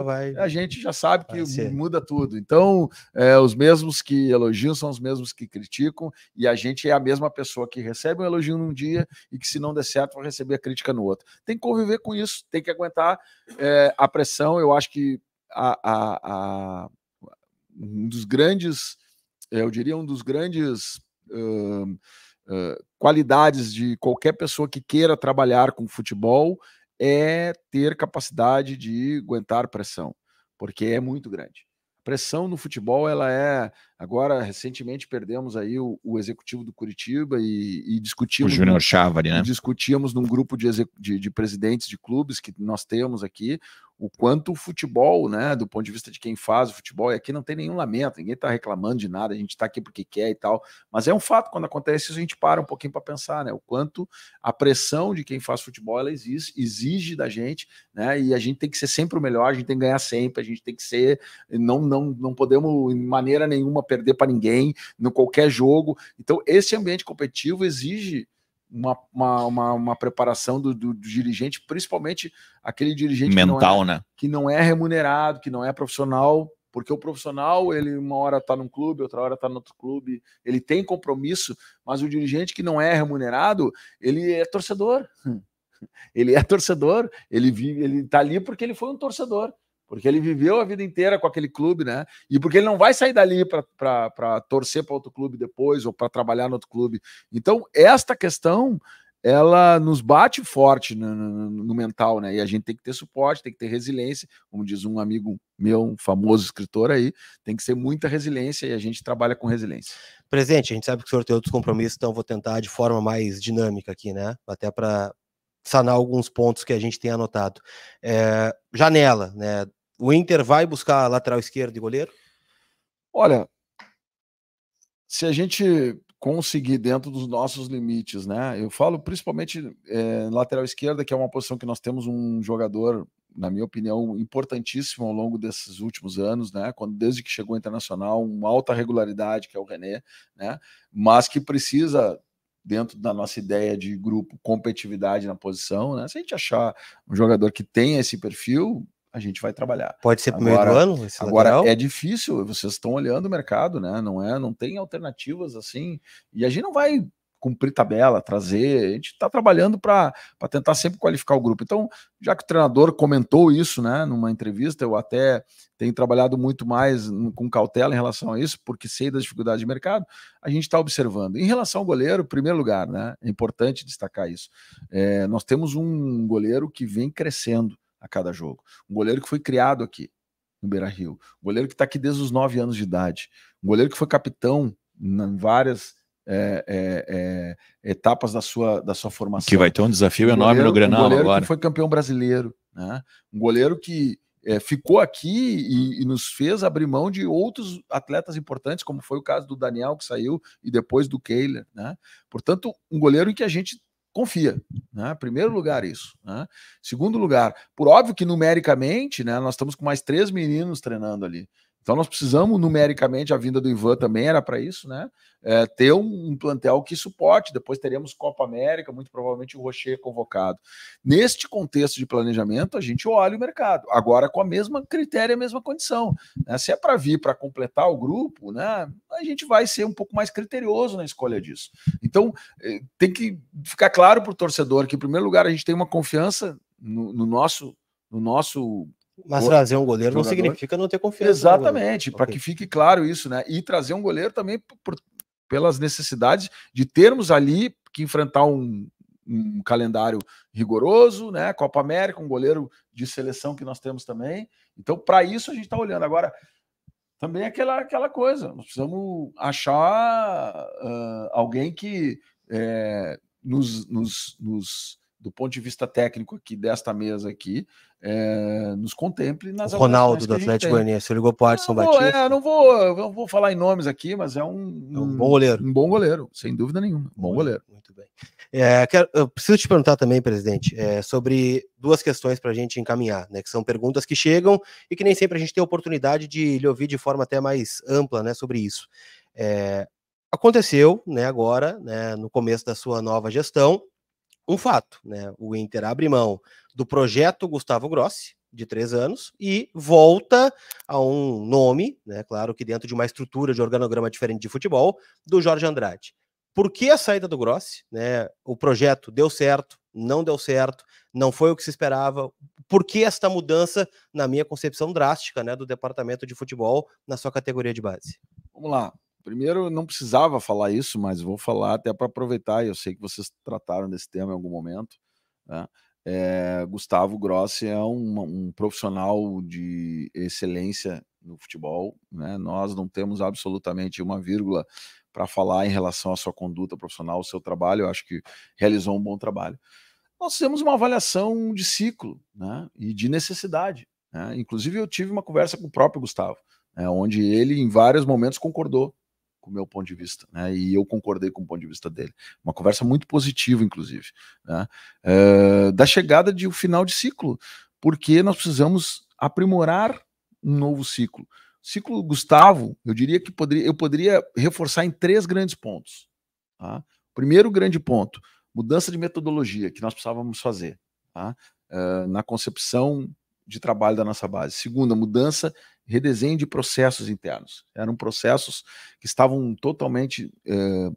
entrar, vai... a gente já sabe que muda tudo. Então, é, os mesmos que elogiam são os mesmos que criticam, e a gente é a mesma pessoa que recebe um elogio num dia e que, se não der certo, vai receber a crítica no outro. Tem que conviver com isso, tem que aguentar é, a pressão. Eu acho que a, a, a, um dos grandes, eu diria, um dos grandes. Uh, qualidades de qualquer pessoa que queira trabalhar com futebol é ter capacidade de aguentar pressão, porque é muito grande. A pressão no futebol ela é Agora, recentemente, perdemos aí o, o executivo do Curitiba e, e discutimos. O Júnior Chávari, né? Discutimos num grupo de, de, de, presidentes de clubes que nós temos aqui o quanto o futebol, né, do ponto de vista de quem faz o futebol, e aqui não tem nenhum lamento, ninguém está reclamando de nada, a gente está aqui porque quer e tal, mas é um fato, quando acontece isso, a gente para um pouquinho para pensar, né, o quanto a pressão de quem faz futebol, ela exige, exige da gente, né, e a gente tem que ser sempre o melhor, a gente tem que ganhar sempre, a gente tem que ser, não, não, não podemos, de maneira nenhuma, perder para ninguém, no qualquer jogo. Então, esse ambiente competitivo exige uma, uma, uma, uma preparação do, do, do, dirigente, principalmente aquele dirigente mental, que não é, né? Que não é remunerado, que não é profissional, porque o profissional, ele uma hora está num clube, outra hora está no outro clube, ele tem compromisso, mas o dirigente que não é remunerado, ele é torcedor. [laughs] Ele é torcedor, ele vive, ele tá ali porque ele foi um torcedor porque ele viveu a vida inteira com aquele clube, né? E porque ele não vai sair dali para torcer para outro clube depois ou para trabalhar no outro clube. Então, esta questão ela nos bate forte no, no, no, mental, né? E a gente tem que ter suporte, tem que ter resiliência, como diz um amigo meu, um famoso escritor aí, tem que ser muita resiliência e a gente trabalha com resiliência. Presidente, a gente sabe que o senhor tem outros compromissos, então vou tentar de forma mais dinâmica aqui, né? Até para sanar alguns pontos que a gente tem anotado. É, janela, né? O Inter vai buscar lateral esquerdo e goleiro? Olha, se a gente conseguir dentro dos nossos limites, né? Eu falo principalmente é, lateral esquerda, que é uma posição que nós temos um jogador, na minha opinião, importantíssimo ao longo desses últimos anos, né? Quando desde que chegou internacional, uma alta regularidade que é o René, né? Mas que precisa dentro da nossa ideia de grupo competitividade na posição, né? Se a gente achar um jogador que tenha esse perfil, a gente vai trabalhar. Pode ser para meio do ano? agora lateral? é difícil, vocês estão olhando o mercado, né? Não é, não tem alternativas assim. E a gente não vai cumprir tabela, trazer. A gente está trabalhando para tentar sempre qualificar o grupo. Então, já que o treinador comentou isso, né, numa entrevista, eu até tenho trabalhado muito mais com cautela em relação a isso, porque sei das dificuldades de mercado. A gente está observando. Em relação ao goleiro, em primeiro lugar, né, é importante destacar isso. É, nós temos um goleiro que vem crescendo a cada jogo. Um goleiro que foi criado aqui no Beira Rio. Um goleiro que está aqui desde os 9 anos de idade. Um goleiro que foi capitão em várias é, é, é, etapas da sua, da sua formação. Que vai ter um desafio um enorme goleiro, no Grenal um goleiro agora. Que foi campeão brasileiro. Né? Um goleiro que eh, ficou aqui e, e, nos fez abrir mão de outros atletas importantes, como foi o caso do Daniel, que saiu, e depois do Kehler. Né? Portanto, um goleiro em que a gente confia. Né? Primeiro lugar, isso. Né? Segundo lugar, por óbvio que numericamente, né, nós estamos com mais três meninos treinando ali. Então nós precisamos, numericamente, a vinda do Ivan também era para isso, né? É, ter um, plantel que suporte. Depois teremos Copa América, muito provavelmente o Rocher convocado. Neste contexto de planejamento, a gente olha o mercado. Agora, com a mesma critério, a mesma condição. Né? Se é para vir para completar o grupo, né? a gente vai ser um pouco mais criterioso na escolha disso. Então, eh, tem que ficar claro para o torcedor que, em primeiro lugar, a gente tem uma confiança no, no nosso no nosso mas o... trazer um goleiro jogador... não significa não ter confiança. Exatamente, para okay. que fique claro isso, né? E trazer um goleiro também por, pelas necessidades de termos ali que enfrentar um, um calendário rigoroso, né? Copa América, um goleiro de seleção que nós temos também. Então, para isso a gente está olhando. Agora, também é aquela, aquela coisa, nós precisamos achar uh, alguém que é, nos, nos, nos do ponto de vista técnico aqui desta mesa aqui, é, nos contemple nas o Ronaldo do Atlético Goianiense, ligou para o Adson Batista. É, não vou, não vou falar em nomes aqui, mas é um, é um, bom goleiro. Um bom goleiro, sem dúvida nenhuma. Bom, bom goleiro. Muito bem. É, quero, eu preciso te perguntar também, presidente, é, sobre duas questões para a gente encaminhar, né? Que são perguntas que chegam e que nem sempre a gente tem a oportunidade de lhe ouvir de forma até mais ampla, né? Sobre isso. É, aconteceu, né? Agora, né? No começo da sua nova gestão um fato, né? O Inter abre mão do projeto Gustavo Grossi, de três anos, e volta a um nome, né? Claro que dentro de uma estrutura de organograma diferente de futebol, do Jorge Andrade. Por que a saída do Grossi? Né? O projeto deu certo, não deu certo, não foi o que se esperava. Por que esta mudança, na minha concepção drástica, né, do departamento de futebol na sua categoria de base? Vamos lá. Primeiro, não precisava falar isso, mas vou falar até para aproveitar. Eu sei que vocês trataram desse tema em algum momento. Né? É, Gustavo Grossi é um, um, profissional de excelência no futebol. Né? Nós não temos absolutamente uma vírgula para falar em relação à sua conduta profissional, ao seu trabalho. Eu acho que realizou um bom trabalho. Nós fizemos uma avaliação de ciclo né? e de necessidade. Né. Inclusive, eu tive uma conversa com o próprio Gustavo, né, onde ele, em vários momentos, concordou com o meu ponto de vista, né? E eu concordei com o ponto de vista dele. Uma conversa muito positiva, inclusive, né? É, da chegada de um final de ciclo, porque nós precisamos aprimorar um novo ciclo. Ciclo Gustavo, eu diria que poderia, eu poderia reforçar em três grandes pontos. Tá? Primeiro grande ponto, mudança de metodologia que nós precisávamos fazer tá? Eh, na concepção de trabalho da nossa base. Segunda, mudança redesenho de processos internos. Eram processos que estavam totalmente eh,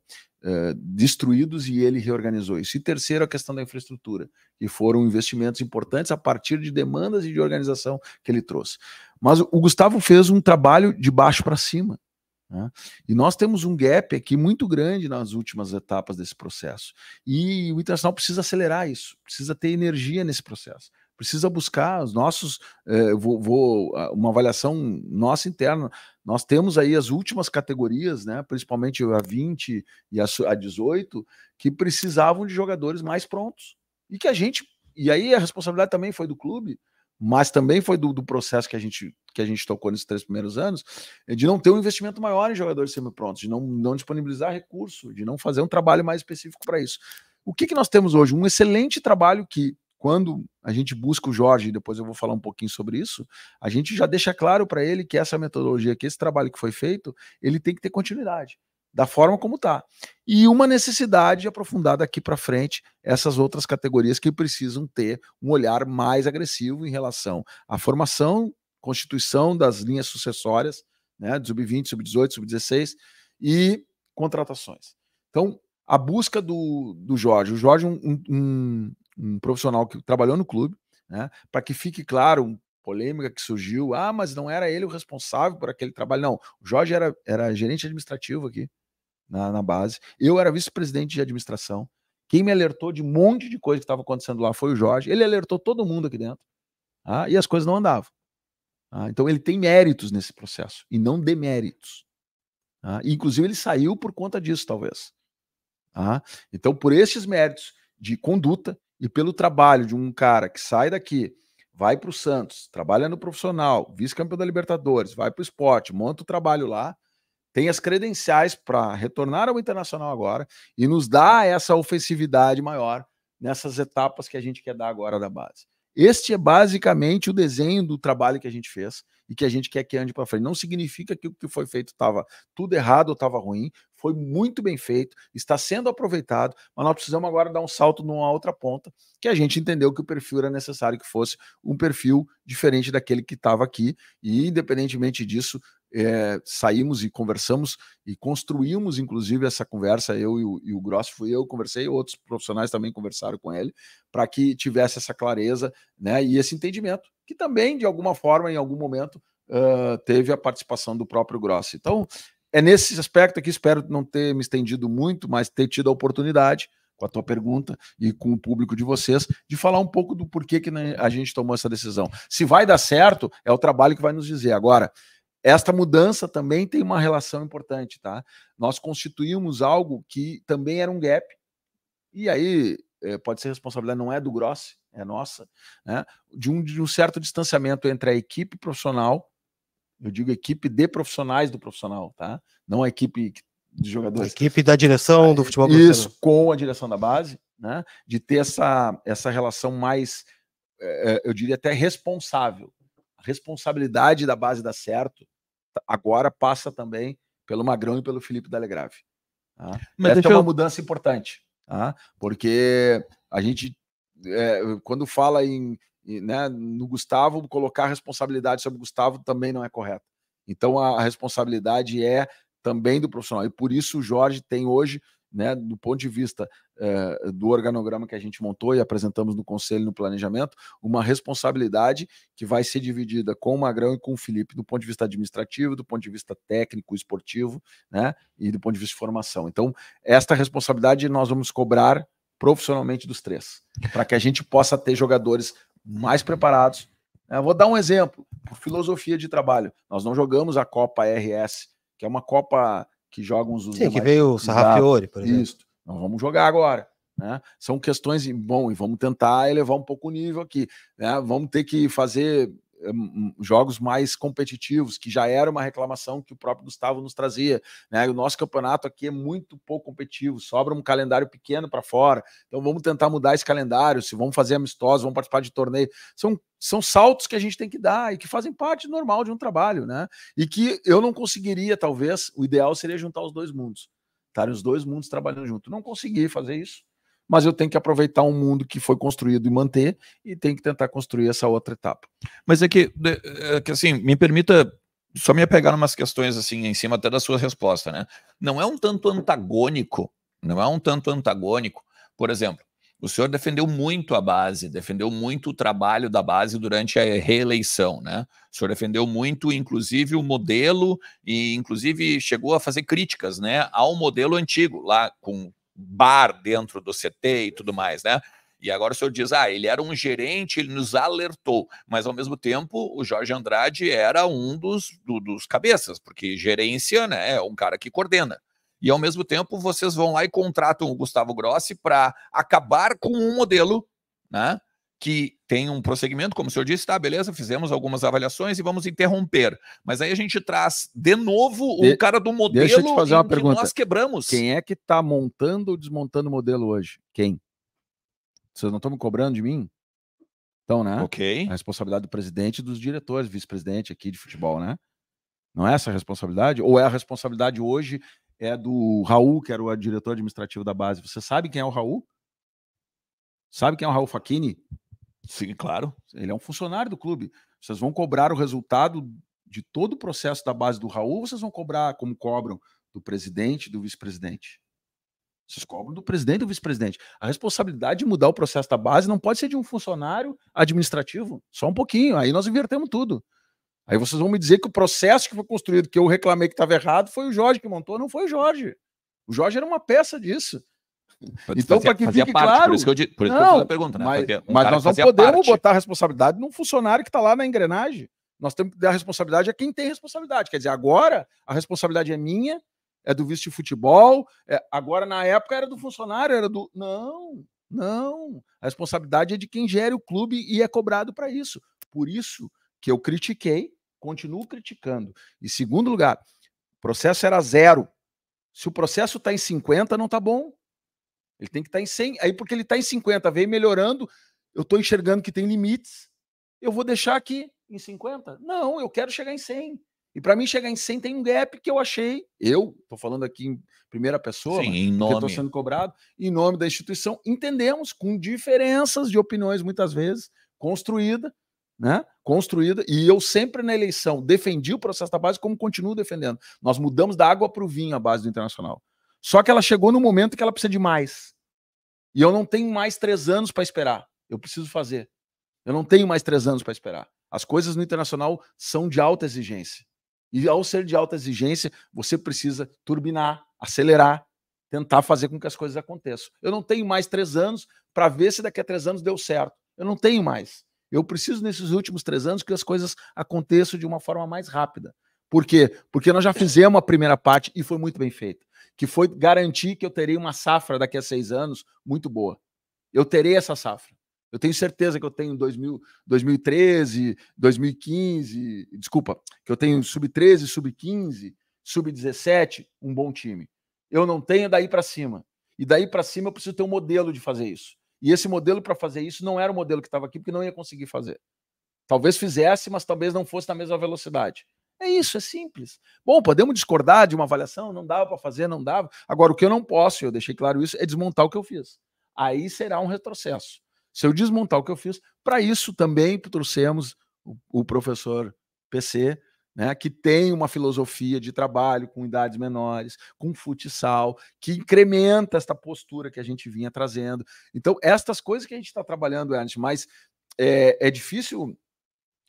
eh, destruídos e ele reorganizou isso. E terceiro, a questão da infraestrutura, que foram investimentos importantes a partir de demandas e de organização que ele trouxe. Mas o Gustavo fez um trabalho de baixo para cima. Né? E nós temos um gap aqui muito grande nas últimas etapas desse processo. E o Internacional precisa acelerar isso, precisa ter energia nesse processo precisa buscar os nossos, eh, vou, vou, ah, uma avaliação nossa interna. Nós temos aí as últimas categorias, né, principalmente a 20 e a, a 18, que precisavam de jogadores mais prontos. E que a gente, e aí a responsabilidade também foi do clube, mas também foi do, do, processo que a gente que a gente tocou nesses três primeiros anos, eh, de não ter um investimento maior em jogadores semi-prontos, de não, não disponibilizar recurso, de não fazer um trabalho mais específico para isso. O que, que nós temos hoje? Um excelente trabalho que quando a gente busca o Jorge, depois eu vou falar um pouquinho sobre isso, a gente já deixa claro para ele que essa metodologia, que esse trabalho que foi feito, ele tem que ter continuidade, da forma como está. E uma necessidade aprofundada aqui para frente, essas outras categorias que precisam ter um olhar mais agressivo em relação à formação, constituição das linhas sucessórias, né, sub-20, sub-18, sub-16 e contratações. Então, a busca do, do Jorge. O Jorge, um, um, um profissional que trabalhou no clube, né, para que fique claro, polêmica que surgiu, ah, mas não era ele o responsável por aquele trabalho. Não, o Jorge era, era gerente administrativo aqui na, na base, eu era vice-presidente de administração. Quem me alertou de um monte de coisa que estava acontecendo lá foi o Jorge. Ele alertou todo mundo aqui dentro. Tá? E as coisas não andavam. Tá? Então ele tem méritos nesse processo e não deméritos. Tá? E, inclusive ele saiu por conta disso, talvez. Tá. Então, por esses méritos de conduta e pelo trabalho de um cara que sai daqui, vai para o Santos, trabalha no profissional, vice-campeão da Libertadores, vai para o esporte, monta o trabalho lá, tem as credenciais para retornar ao Internacional agora e nos dá essa ofensividade maior nessas etapas que a gente quer dar agora da base. Este é basicamente o desenho do trabalho que a gente fez e que a gente quer que ande para frente. Não significa que o que foi feito estava tudo errado ou estava ruim, foi muito bem feito, está sendo aproveitado, mas nós precisamos agora dar um salto numa outra ponta, que a gente entendeu que o perfil era necessário que fosse um perfil diferente daquele que estava aqui, e independentemente disso, é, saímos e conversamos e construímos, inclusive, essa conversa. Eu e o, e o Gross fui eu, conversei, outros profissionais também conversaram com ele, para que tivesse essa clareza né, e esse entendimento que também, de alguma forma, em algum momento, uh, teve a participação do próprio Grossi. Então, é nesse aspecto aqui, espero não ter me estendido muito, mas ter tido a oportunidade, com a tua pergunta e com o público de vocês, de falar um pouco do porquê que a gente tomou essa decisão. Se vai dar certo, é o trabalho que vai nos dizer. Agora, esta mudança também tem uma relação importante, tá? Nós constituímos algo que também era um gap, e aí eh, pode ser responsabilidade, não é do Grossi, é nossa, né? de, um, de um certo distanciamento entre a equipe profissional, eu digo equipe de profissionais do profissional, tá? Não a equipe de jogadores. A equipe da direção do futebol profissional. Isso, com a direção da base, né? De ter essa, essa relação mais, é, é, eu diria até responsável. A responsabilidade da base dar certo agora passa também pelo Magrão e pelo Felipe Dalegrave. Tá? Mas Essa é uma eu... mudança importante, tá? porque a gente é, quando fala em, né, no Gustavo, colocar a responsabilidade sobre o Gustavo também não é correto. Então a, responsabilidade é também do profissional. E por isso o Jorge tem hoje, né, do ponto de vista é, do organograma que a gente montou e apresentamos no Conselho no Planejamento, uma responsabilidade que vai ser dividida com o Magrão e com o Felipe, do ponto de vista administrativo, do ponto de vista técnico, esportivo, né, e do ponto de vista de formação. Então, esta responsabilidade nós vamos cobrar profissionalmente dos três, para que a gente possa ter jogadores mais preparados. Eu é, vou dar um exemplo, por filosofia de trabalho. Nós não jogamos a Copa RS, que é uma Copa que jogam os. Sim, demais, que veio o Sarrafiore, por exemplo. Isso. Nós vamos jogar agora. Né? São questões, bom, e vamos tentar elevar um pouco o nível aqui. Né? Vamos ter que fazer Hum, hum, jogos mais competitivos, que já era uma reclamação que o próprio Gustavo nos trazia. Né? O nosso campeonato aqui é muito pouco competitivo, sobra um calendário pequeno para fora. Então vamos tentar mudar esse calendário, se vamos fazer amistosos, vamos participar de torneio. São, são saltos que a gente tem que dar e que fazem parte normal de um trabalho, né? E que eu não conseguiria, talvez, o ideal seria juntar os dois mundos. Estarem os dois mundos trabalhando junto. Não consegui fazer isso mas eu tenho que aproveitar um mundo que foi construído e manter, e tenho que tentar construir essa outra etapa. Mas é que, é que assim, me permita só me apegar umas questões assim em cima até da sua resposta, né? Não é um tanto antagônico, não é um tanto antagônico, por exemplo. O senhor defendeu muito a base, defendeu muito o trabalho da base durante a reeleição, né? O senhor defendeu muito, inclusive, o modelo e, inclusive, chegou a fazer críticas, né, ao modelo antigo, lá com bar dentro do CT e tudo mais, né? E agora o senhor diz, ah, ele era um gerente, ele nos alertou, mas ao mesmo tempo o Jorge Andrade era um dos, do, dos cabeças, porque gerência né, é um cara que coordena. E ao mesmo tempo vocês vão lá e contratam o Gustavo Grossi para acabar com um modelo, né? que tem um prosseguimento, como o senhor disse, tá, beleza, fizemos algumas avaliações e vamos interromper. Mas aí a gente traz de novo o de... cara do modelo Deixa eu te fazer uma pergunta. Que nós quebramos. Quem é que está montando ou desmontando o modelo hoje? Quem? Vocês não estão me cobrando de mim? Então, né? Ok. A responsabilidade do presidente e dos diretores, vice-presidente aqui de futebol, né? Não é essa a responsabilidade? Ou é a responsabilidade hoje é do Raul, que era o diretor administrativo da base? Você sabe quem é o Raul? Sabe quem é o Raul Facchini? Sim, claro. Ele é um funcionário do clube. Vocês vão cobrar o resultado de todo o processo da base do Raul, ou vocês vão cobrar como cobram do presidente e do vice-presidente? Vocês cobram do presidente e do vice-presidente. A responsabilidade de mudar o processo da base não pode ser de um funcionário administrativo. Só um pouquinho. Aí nós invertemos tudo. Aí vocês vão me dizer que o processo que foi construído, que eu reclamei que estava errado, foi o Jorge que montou, não foi o Jorge. O Jorge era uma peça disso. Então, para que fique parte, claro. Por isso que eu, por isso não, que eu Né? Mas, um mas nós não podemos parte. botar a responsabilidade num funcionário que está lá na engrenagem. Nós temos que dar responsabilidade a quem tem responsabilidade. Quer dizer, agora a responsabilidade é minha, é do vice de futebol. É... agora, na época, era do funcionário, era do. Não, não. A responsabilidade é de quem gere o clube e é cobrado para isso. Por isso que eu critiquei, continuo criticando. E segundo lugar, o processo era zero. Se o processo está em 50, não está bom. Ele tem que estar tá em 100. Aí, porque ele está em 50, veio melhorando, eu estou enxergando que tem limites, eu vou deixar aqui em 50? Não, eu quero chegar em 100. E para mim chegar em 100 tem um gap que eu achei, eu estou falando aqui em primeira pessoa, Sim, em nome. que estou sendo cobrado, em nome da instituição, entendemos com diferenças de opiniões muitas vezes, construída, né? Construída, e eu sempre na eleição defendi o processo da base como continuo defendendo. Nós mudamos da água para o vinho a base do Internacional. Só que ela chegou no momento que ela precisa de mais. E eu não tenho mais três anos para esperar. Eu preciso fazer. Eu não tenho mais três anos para esperar. As coisas no internacional são de alta exigência. E ao ser de alta exigência, você precisa turbinar, acelerar, tentar fazer com que as coisas aconteçam. Eu não tenho mais três anos para ver se daqui a três anos deu certo. Eu não tenho mais. Eu preciso, nesses últimos três anos, que as coisas aconteçam de uma forma mais rápida. Por quê? Porque nós já fizemos a primeira parte e foi muito bem feita que foi garantir que eu terei uma safra daqui a seis anos muito boa. Eu terei essa safra. Eu tenho certeza que eu tenho 2000, 2013, 2015, desculpa, que eu tenho sub-13, sub-15, sub-17, um bom time. Eu não tenho daí para cima. E daí para cima eu preciso ter um modelo de fazer isso. E esse modelo para fazer isso não era o modelo que estava aqui, porque não ia conseguir fazer. Talvez fizesse, mas talvez não fosse na mesma velocidade. É isso, é simples. Bom, podemos discordar de uma avaliação, não dava para fazer, não dava. Agora, o que eu não posso, eu deixei claro isso, é desmontar o que eu fiz. Aí será um retrocesso. Se eu desmontar o que eu fiz, para isso também trouxemos o, o professor PC, né, que tem uma filosofia de trabalho com idades menores, com futsal, que incrementa esta postura que a gente vinha trazendo. Então, estas coisas que a gente está trabalhando, Ernst, mas é, é, difícil,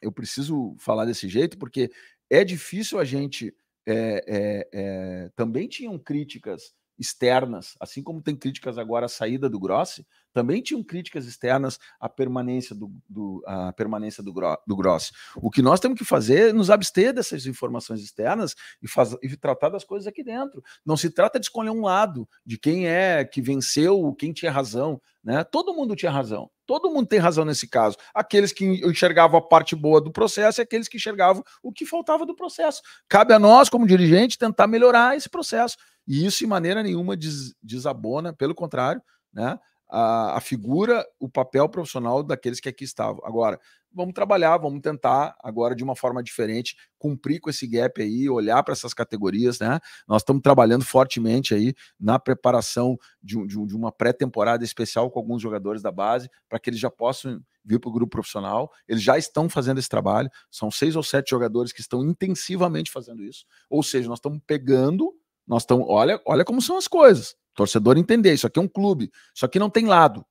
eu preciso falar desse jeito, porque é difícil a gente. É, é, também tinham críticas externas, assim como tem críticas agora à saída do Grossi, também tinham críticas externas à permanência do, do, à permanência do, do Gross. O que nós temos que fazer é nos abster dessas informações externas e, faz, e tratar das coisas aqui dentro. Não se trata de escolher um lado, de quem é que venceu, quem tinha razão. Né? Todo mundo tinha razão. Todo mundo tem razão nesse caso. Aqueles que enxergavam a parte boa do processo e aqueles que enxergavam o que faltava do processo. Cabe a nós, como dirigente, tentar melhorar esse processo. E isso, de maneira nenhuma, des desabona, pelo contrário, né? a, a figura, o papel profissional daqueles que aqui estavam. Agora, vamos trabalhar, vamos tentar agora de uma forma diferente, cumprir com esse gap aí, olhar para essas categorias, né? Nós estamos trabalhando fortemente aí na preparação de, de, de uma pré-temporada especial com alguns jogadores da base, para que eles já possam vir para o grupo profissional. Eles já estão fazendo esse trabalho, são seis ou sete jogadores que estão intensivamente fazendo isso. Ou seja, nós estamos pegando, nós estamos. Olha, olha como são as coisas torcedor entender, isso aqui é um clube, isso aqui não tem lado.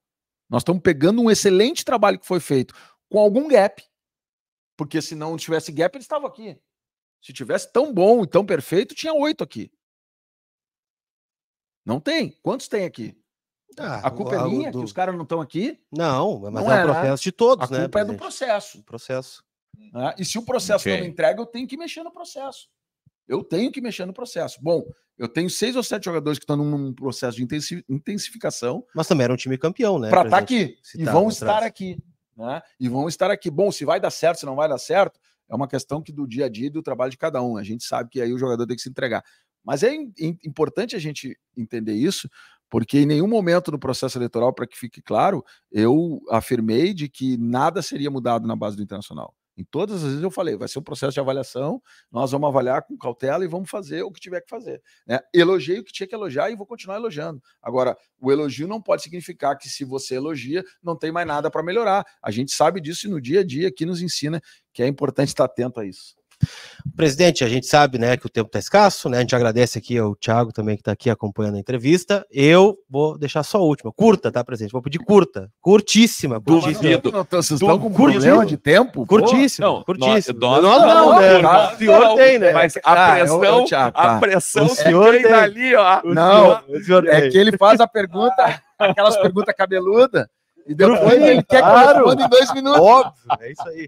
Nós estamos pegando um excelente trabalho que foi feito, com algum gap, porque se não tivesse gap, eles estavam aqui. Se tivesse tão bom e tão perfeito, tinha oito aqui. Não tem. Quantos tem aqui? Ah, a culpa o, é minha, do... que os caras não estão aqui? Não, mas não é, o processo de todos, a né? A culpa é do processo. Processo. Ah, e se o processo okay. não me entrega, eu tenho que mexer no processo. Eu tenho que mexer no processo. Bom, eu tenho seis ou sete jogadores que estão num processo de intensificação. Mas também era um time campeão, né? Para tá estar aqui. E vão estar aqui. Né? E vão estar aqui. Bom, se vai dar certo, se não vai dar certo, é uma questão que do dia a dia e do trabalho de cada um. A gente sabe que aí o jogador tem que se entregar. Mas é importante a gente entender isso, porque em nenhum momento do processo eleitoral, para que fique claro, eu afirmei de que nada seria mudado na base do Internacional. Em todas as vezes eu falei, vai ser um processo de avaliação, nós vamos avaliar com cautela e vamos fazer o que tiver que fazer. Né? Elogiei o que tinha que elogiar e vou continuar elogiando. Agora, o elogio não pode significar que se você elogia, não tem mais nada para melhorar. A gente sabe disso e no dia a dia aqui nos ensina que é importante estar atento a isso. Presidente, a gente sabe né, que o tempo está escasso, né? A gente agradece aqui ao Thiago também que está aqui acompanhando a entrevista. Eu vou deixar só a última, curta, tá, presidente? Vou pedir curta, curtíssima, curtíssima. Duvido. Não, vocês estão com problema de tempo? Curtíssimo, não, curtíssimo. Nós, não, não, né? o senhor não, tem, né? Mas a ah, pressão, eu, eu, Thiago, tá. a pressão o senhor tem dali, ó. Não, senhor, é que ele faz a pergunta, aquelas perguntas cabeludas, e depois ele quer claro. em dois minutos. Óbvio, é isso aí.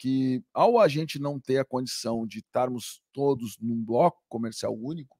que ao a gente não ter a condição de estarmos todos num bloco comercial único,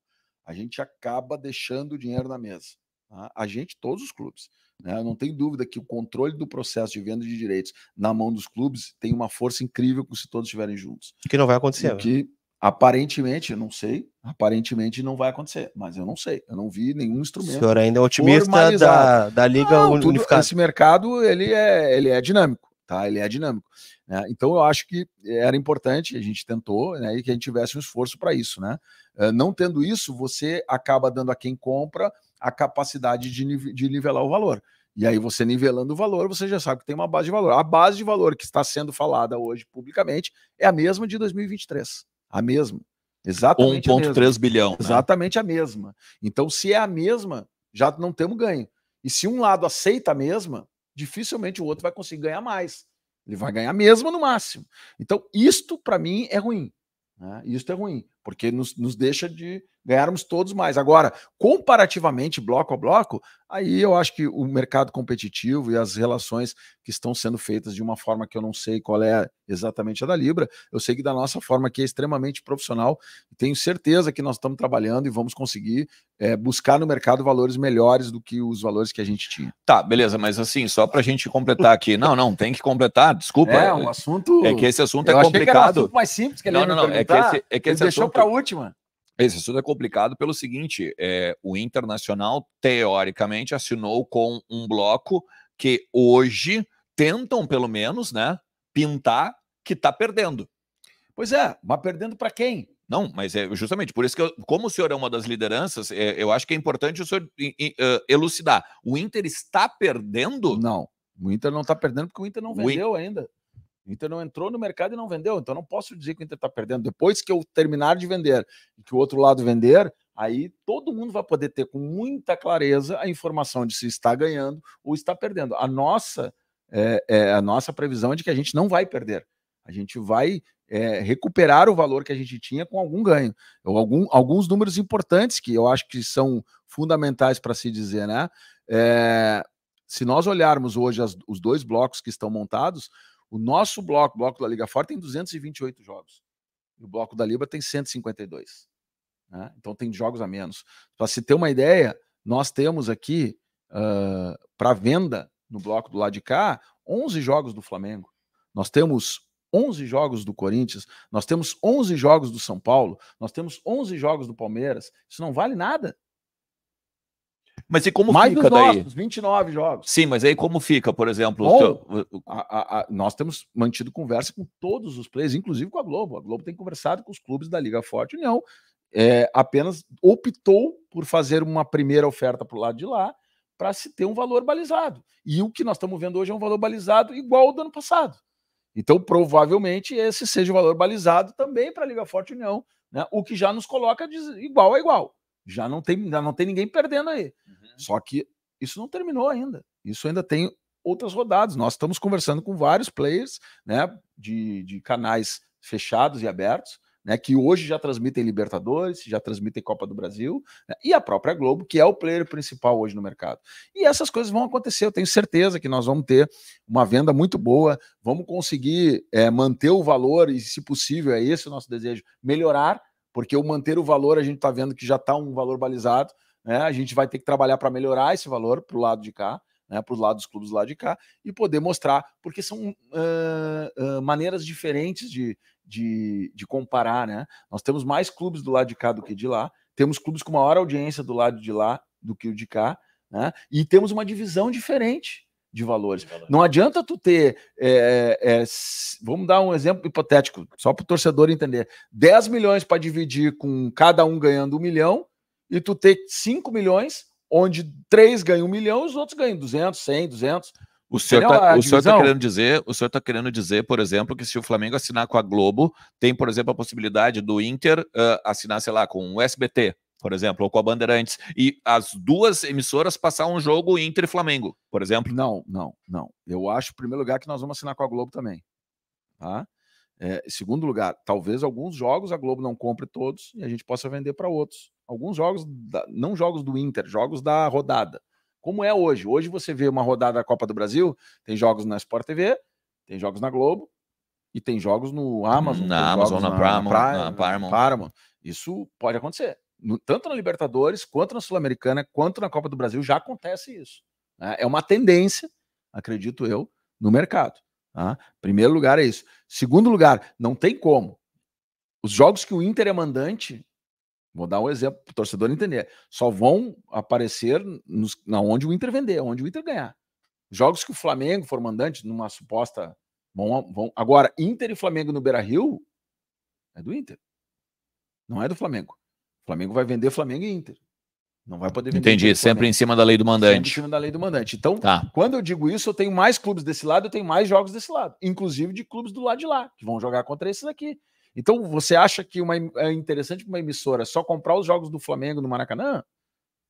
a gente acaba deixando o dinheiro na mesa. Tá? A gente, todos os clubes. Né? Não tem dúvida que o controle do processo de venda de direitos na mão dos clubes tem uma força incrível se todos estiverem juntos. Que não vai acontecer. O né? que aparentemente, eu não sei, aparentemente não vai acontecer, mas eu não sei, eu não vi nenhum instrumento. O senhor ainda é otimista da, da Liga não, Unificada. Tudo, esse mercado, ele é, ele é dinâmico tá? Ele é dinâmico. Né? Então eu acho que era importante, a gente tentou, né? E que a gente tivesse um esforço para isso, né? Eh, não tendo isso, você acaba dando a quem compra a capacidade de, nive de nivelar o valor. E aí você nivelando o valor, você já sabe que tem uma base de valor. A base de valor que está sendo falada hoje publicamente é a mesma de 2023. A mesma. Exatamente 1.3 bilhão. Né? Exatamente a mesma. Então, se é a mesma, já não temos ganho. E se um lado aceita a mesma, dificilmente o outro vai conseguir ganhar mais. Ele vai ganhar mesmo no máximo. Então, isto para mim é ruim. Né? Isto é ruim porque nos, nos deixa de ganharmos todos mais. Agora, comparativamente, bloco a bloco, aí eu acho que o mercado competitivo e as relações que estão sendo feitas de uma forma que eu não sei qual é exatamente a da Libra, eu sei que da nossa forma que é extremamente profissional, tenho certeza que nós estamos trabalhando e vamos conseguir é, buscar no mercado valores melhores do que os valores que a gente tinha. Tá, beleza, mas assim, só para a gente completar aqui. Não, não, tem que completar, desculpa. É, um assunto... É que esse assunto eu é complicado. Que era um assunto mais simples que ele não, não, não, é que esse, é que esse assunto para a última. Esse assunto é complicado pelo seguinte: é, o Internacional, teoricamente, assinou com um bloco que hoje tentam, pelo menos, né, pintar que está perdendo. Pois é, mas perdendo para quem? Não, mas é justamente por isso que, eu, como o senhor é uma das lideranças, é, eu acho que é importante o senhor elucidar. O Inter está perdendo? Não, o Inter não está perdendo porque o Inter não vendeu ainda. O então, Inter não entrou no mercado e não vendeu, então não posso dizer que o Inter está perdendo. Depois que eu terminar de vender e que o outro lado vender, aí todo mundo vai poder ter com muita clareza a informação de se está ganhando ou está perdendo. A nossa é, é, a nossa previsão é de que a gente não vai perder. A gente vai é, recuperar o valor que a gente tinha com algum ganho. Ou algum, alguns números importantes que eu acho que são fundamentais para se dizer, né? É, se nós olharmos hoje as, os dois blocos que estão montados, o nosso bloco, o bloco da Liga Forte tem 228 jogos. E o bloco da Libra tem 152. Né? Então tem jogos a menos. Para se ter uma ideia, nós temos aqui uh, ah, para venda no bloco do lado de cá 11 jogos do Flamengo. Nós temos 11 jogos do Corinthians, nós temos 11 jogos do São Paulo, nós temos 11 jogos do Palmeiras. Isso não vale nada. Mas e como Mais fica daí? Nossos, 29 jogos. Sim, mas aí como fica, por exemplo? Bom, teu... a, a, a, nós temos mantido conversa com todos os players, inclusive com a Globo. A Globo tem conversado com os clubes da Liga Forte União. É, apenas optou por fazer uma primeira oferta para o lado de lá para se ter um valor balizado. E o que nós estamos vendo hoje é um valor balizado igual ao do ano passado. Então, provavelmente, esse seja o valor balizado também para a Liga Forte União, né? o que já nos coloca igual a igual. Já não tem, já não tem ninguém perdendo aí. Só que isso não terminou ainda. Isso ainda tem outras rodadas. Nós estamos conversando com vários players né, de, de canais fechados e abertos, né, que hoje já transmitem Libertadores, já transmitem Copa do Brasil, né, e a própria Globo, que é o player principal hoje no mercado. E essas coisas vão acontecer, eu tenho certeza que nós vamos ter uma venda muito boa, vamos conseguir é, manter o valor, e se possível, é esse o nosso desejo, melhorar, porque o manter o valor a gente está vendo que já está um valor balizado, né? A gente vai ter que trabalhar para melhorar esse valor para o lado de cá, né? para os lados dos clubes lá de cá, e poder mostrar, porque são uh, uh, maneiras diferentes de, de, de comparar. Né? Nós temos mais clubes do lado de cá do que de lá, temos clubes com maior audiência do lado de lá do que o de cá, né? e temos uma divisão diferente de valores. Não adianta tu ter, é, é, é, vamos dar um exemplo hipotético, só para o torcedor entender: 10 milhões para dividir com cada um ganhando um milhão e tu ter 5 milhões, onde três ganham um milhão e os outros ganham 200, 100, 200. O senhor, tá, o senhor está querendo dizer, o senhor está querendo dizer, por exemplo, que se o Flamengo assinar com a Globo, tem, por exemplo, a possibilidade do Inter uh, assinar, sei lá, com o SBT, por exemplo, ou com a Bandeirantes, e as duas emissoras passar um jogo Inter e Flamengo, por exemplo? Não, não, não. Eu acho, em primeiro lugar, que nós vamos assinar com a Globo também. Tá? É, segundo lugar, talvez alguns jogos a Globo não compre todos e a gente possa vender para outros alguns jogos, da, não jogos do Inter, jogos da rodada. Como é hoje? Hoje você vê uma rodada da Copa do Brasil, tem jogos na Sport TV, tem jogos na Globo e tem jogos no Amazon. Na Amazon, na, na, Paramount, na, Paramount. Paramount. Isso pode acontecer. No, tanto na Libertadores, quanto na Sul-Americana, quanto na Copa do Brasil, já acontece isso. Né? É uma tendência, acredito eu, no mercado. Tá? Primeiro lugar é isso. Segundo lugar, não tem como. Os jogos que o Inter é mandante, Vou dar um exemplo para o torcedor entender. Só vão aparecer nos, na onde o Inter vender, onde o Inter ganhar. Jogos que o Flamengo for mandante, numa suposta. Vão, vão. Agora, Inter e Flamengo no Beira Rio é do Inter. Não é do Flamengo. O Flamengo vai vender Flamengo e Inter. Não vai poder vender. Entendi, sempre em cima da lei do mandante. Sempre em cima da lei do mandante. Então, tá. quando eu digo isso, eu tenho mais clubes desse lado, eu tenho mais jogos desse lado. Inclusive de clubes do lado de lá, que vão jogar contra esses aqui. Então, você acha que uma, é interessante para uma emissora só comprar os jogos do Flamengo no Maracanã?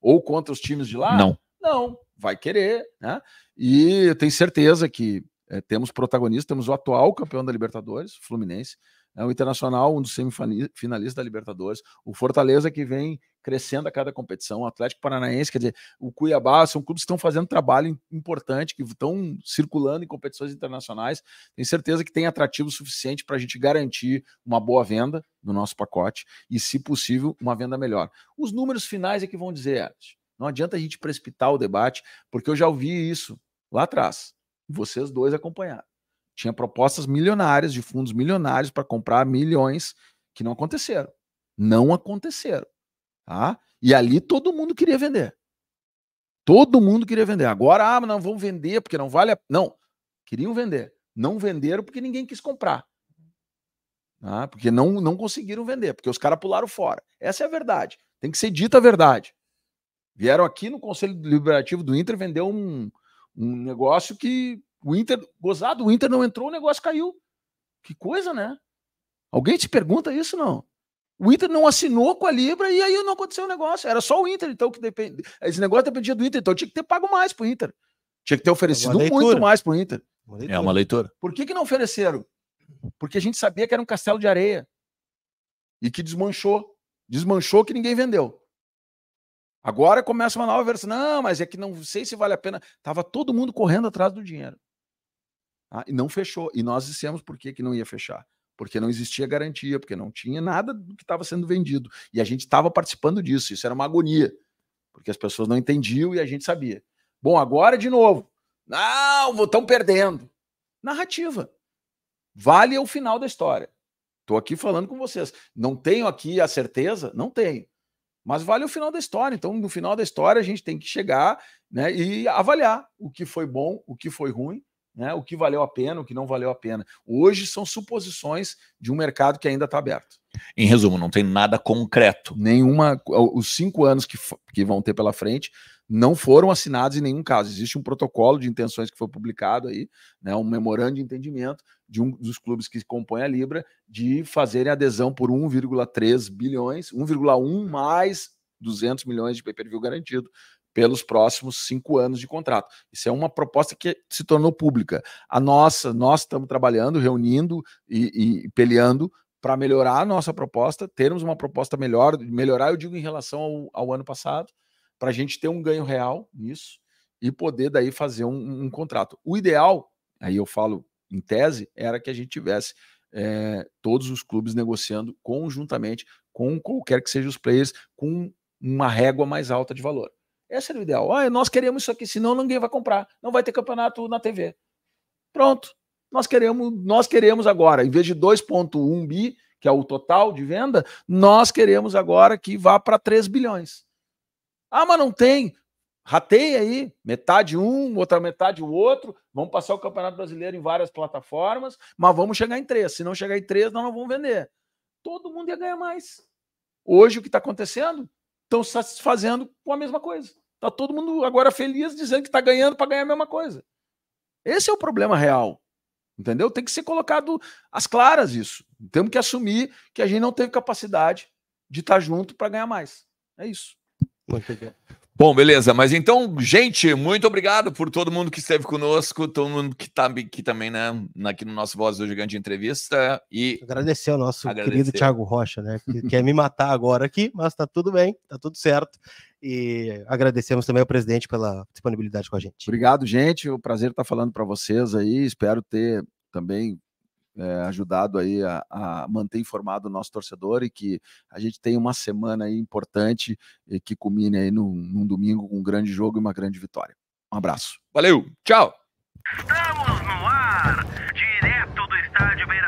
Ou contra os times de lá? Não. Não, vai querer, né? E eu tenho certeza que é, temos protagonistas, temos o atual campeão da Libertadores, Fluminense, é, o Internacional, um dos semifinalistas da Libertadores, o Fortaleza que vem crescendo a cada competição. O Atlético Paranaense, quer dizer, o Cuiabá, são clubes que estão fazendo trabalho importante, que estão circulando em competições internacionais. Tenho certeza que tem atrativo suficiente para a gente garantir uma boa venda no nosso pacote e, se possível, uma venda melhor. Os números finais é que vão dizer, Não adianta a gente precipitar o debate, porque eu já ouvi isso lá atrás. Vocês dois acompanharam. Tinha propostas milionárias de fundos milionários para comprar milhões que não aconteceram. Não aconteceram. Tá? E ali todo mundo queria vender. Todo mundo queria vender. Agora, ah, não vão vender porque não vale a... Não, queriam vender. Não venderam porque ninguém quis comprar. Ah, porque não, não conseguiram vender, porque os caras pularam fora. Essa é a verdade. Tem que ser dita a verdade. Vieram aqui no Conselho Deliberativo do Inter vender um, um negócio que o Inter, gozado, o Inter não entrou, o negócio caiu. Que coisa, né? Alguém te pergunta isso, não? O Inter não assinou com a Libra e aí não aconteceu o negócio. Era só o Inter, então, que depende. Esse negócio dependia do Inter, então tinha que ter pago mais pro Inter. Tinha que ter oferecido é muito mais pro Inter. Uma é uma leitura. Por que, que não ofereceram? Porque a gente sabia que era um castelo de areia. E que desmanchou. Desmanchou que ninguém vendeu. Agora começa uma nova versão. Não, mas é que não sei se vale a pena. Tava todo mundo correndo atrás do dinheiro. Ah, e não fechou. E nós dissemos por que, que não ia fechar porque não existia garantia, porque não tinha nada do que estava sendo vendido. E a gente estava participando disso, isso era uma agonia, porque as pessoas não entendiam e a gente sabia. Bom, agora de novo. Não, estão perdendo. Narrativa. Vale o final da história. Estou aqui falando com vocês. Não tenho aqui a certeza? Não tenho. Mas vale o final da história. Então, no final da história, a gente tem que chegar né, e avaliar o que foi bom, o que foi ruim, né, o que valeu a pena, o que não valeu a pena. Hoje são suposições de um mercado que ainda está aberto. Em resumo, não tem nada concreto. Nenhuma. Os cinco anos que, que vão ter pela frente não foram assinados em nenhum caso. Existe um protocolo de intenções que foi publicado aí, né, um memorando de entendimento de um dos clubes que compõe a Libra de fazerem adesão por 1,3 bilhões, 1,1 mais 200 milhões de pay-per-view garantido pelos próximos cinco anos de contrato. Isso é uma proposta que se tornou pública. A nossa, nós estamos trabalhando, reunindo e, e peleando para melhorar a nossa proposta, termos uma proposta melhor, melhorar, eu digo, em relação ao, ao ano passado, para a gente ter um ganho real nisso e poder daí fazer um, um, contrato. O ideal, aí eu falo em tese, era que a gente tivesse é, todos os clubes negociando conjuntamente com qualquer que seja os players, com uma régua mais alta de valor. Esse era o ideal. nós queremos isso aqui, senão ninguém vai comprar. Não vai ter campeonato na TV. Pronto. Nós queremos, nós queremos agora, em vez de 2,1 bi, que é o total de venda, nós queremos agora que vá para 3 bilhões. Ah, mas não tem. Rateia aí, metade um, outra metade o outro. Vamos passar o Campeonato Brasileiro em várias plataformas, mas vamos chegar em três. Se não chegar em três, nós não vamos vender. Todo mundo ia ganhar mais. Hoje, o que está acontecendo? estão satisfazendo com a mesma coisa. Está todo mundo agora feliz dizendo que está ganhando para ganhar a mesma coisa. Esse é o problema real. Entendeu? Tem que ser colocado às claras isso. Temos que assumir que a gente não teve capacidade de estar tá junto para ganhar mais. É isso. Bom, beleza. Mas então, gente, muito obrigado por todo mundo que esteve conosco, todo mundo que está aqui também, né, aqui no nosso Voz do Gigante Entrevista. E agradecer ao nosso agradecer. querido Thiago Rocha, né, que quer me matar agora aqui, mas tá tudo bem, tá tudo certo. E agradecemos também ao presidente pela disponibilidade com a gente. Obrigado, gente. O prazer estar tá falando para vocês aí. Espero ter também é, ajudado aí a, a, manter informado o nosso torcedor e que a gente tem uma semana aí importante e que culmine aí num, num domingo com um grande jogo e uma grande vitória. Um abraço. Valeu, tchau! Estamos no ar, direto do estádio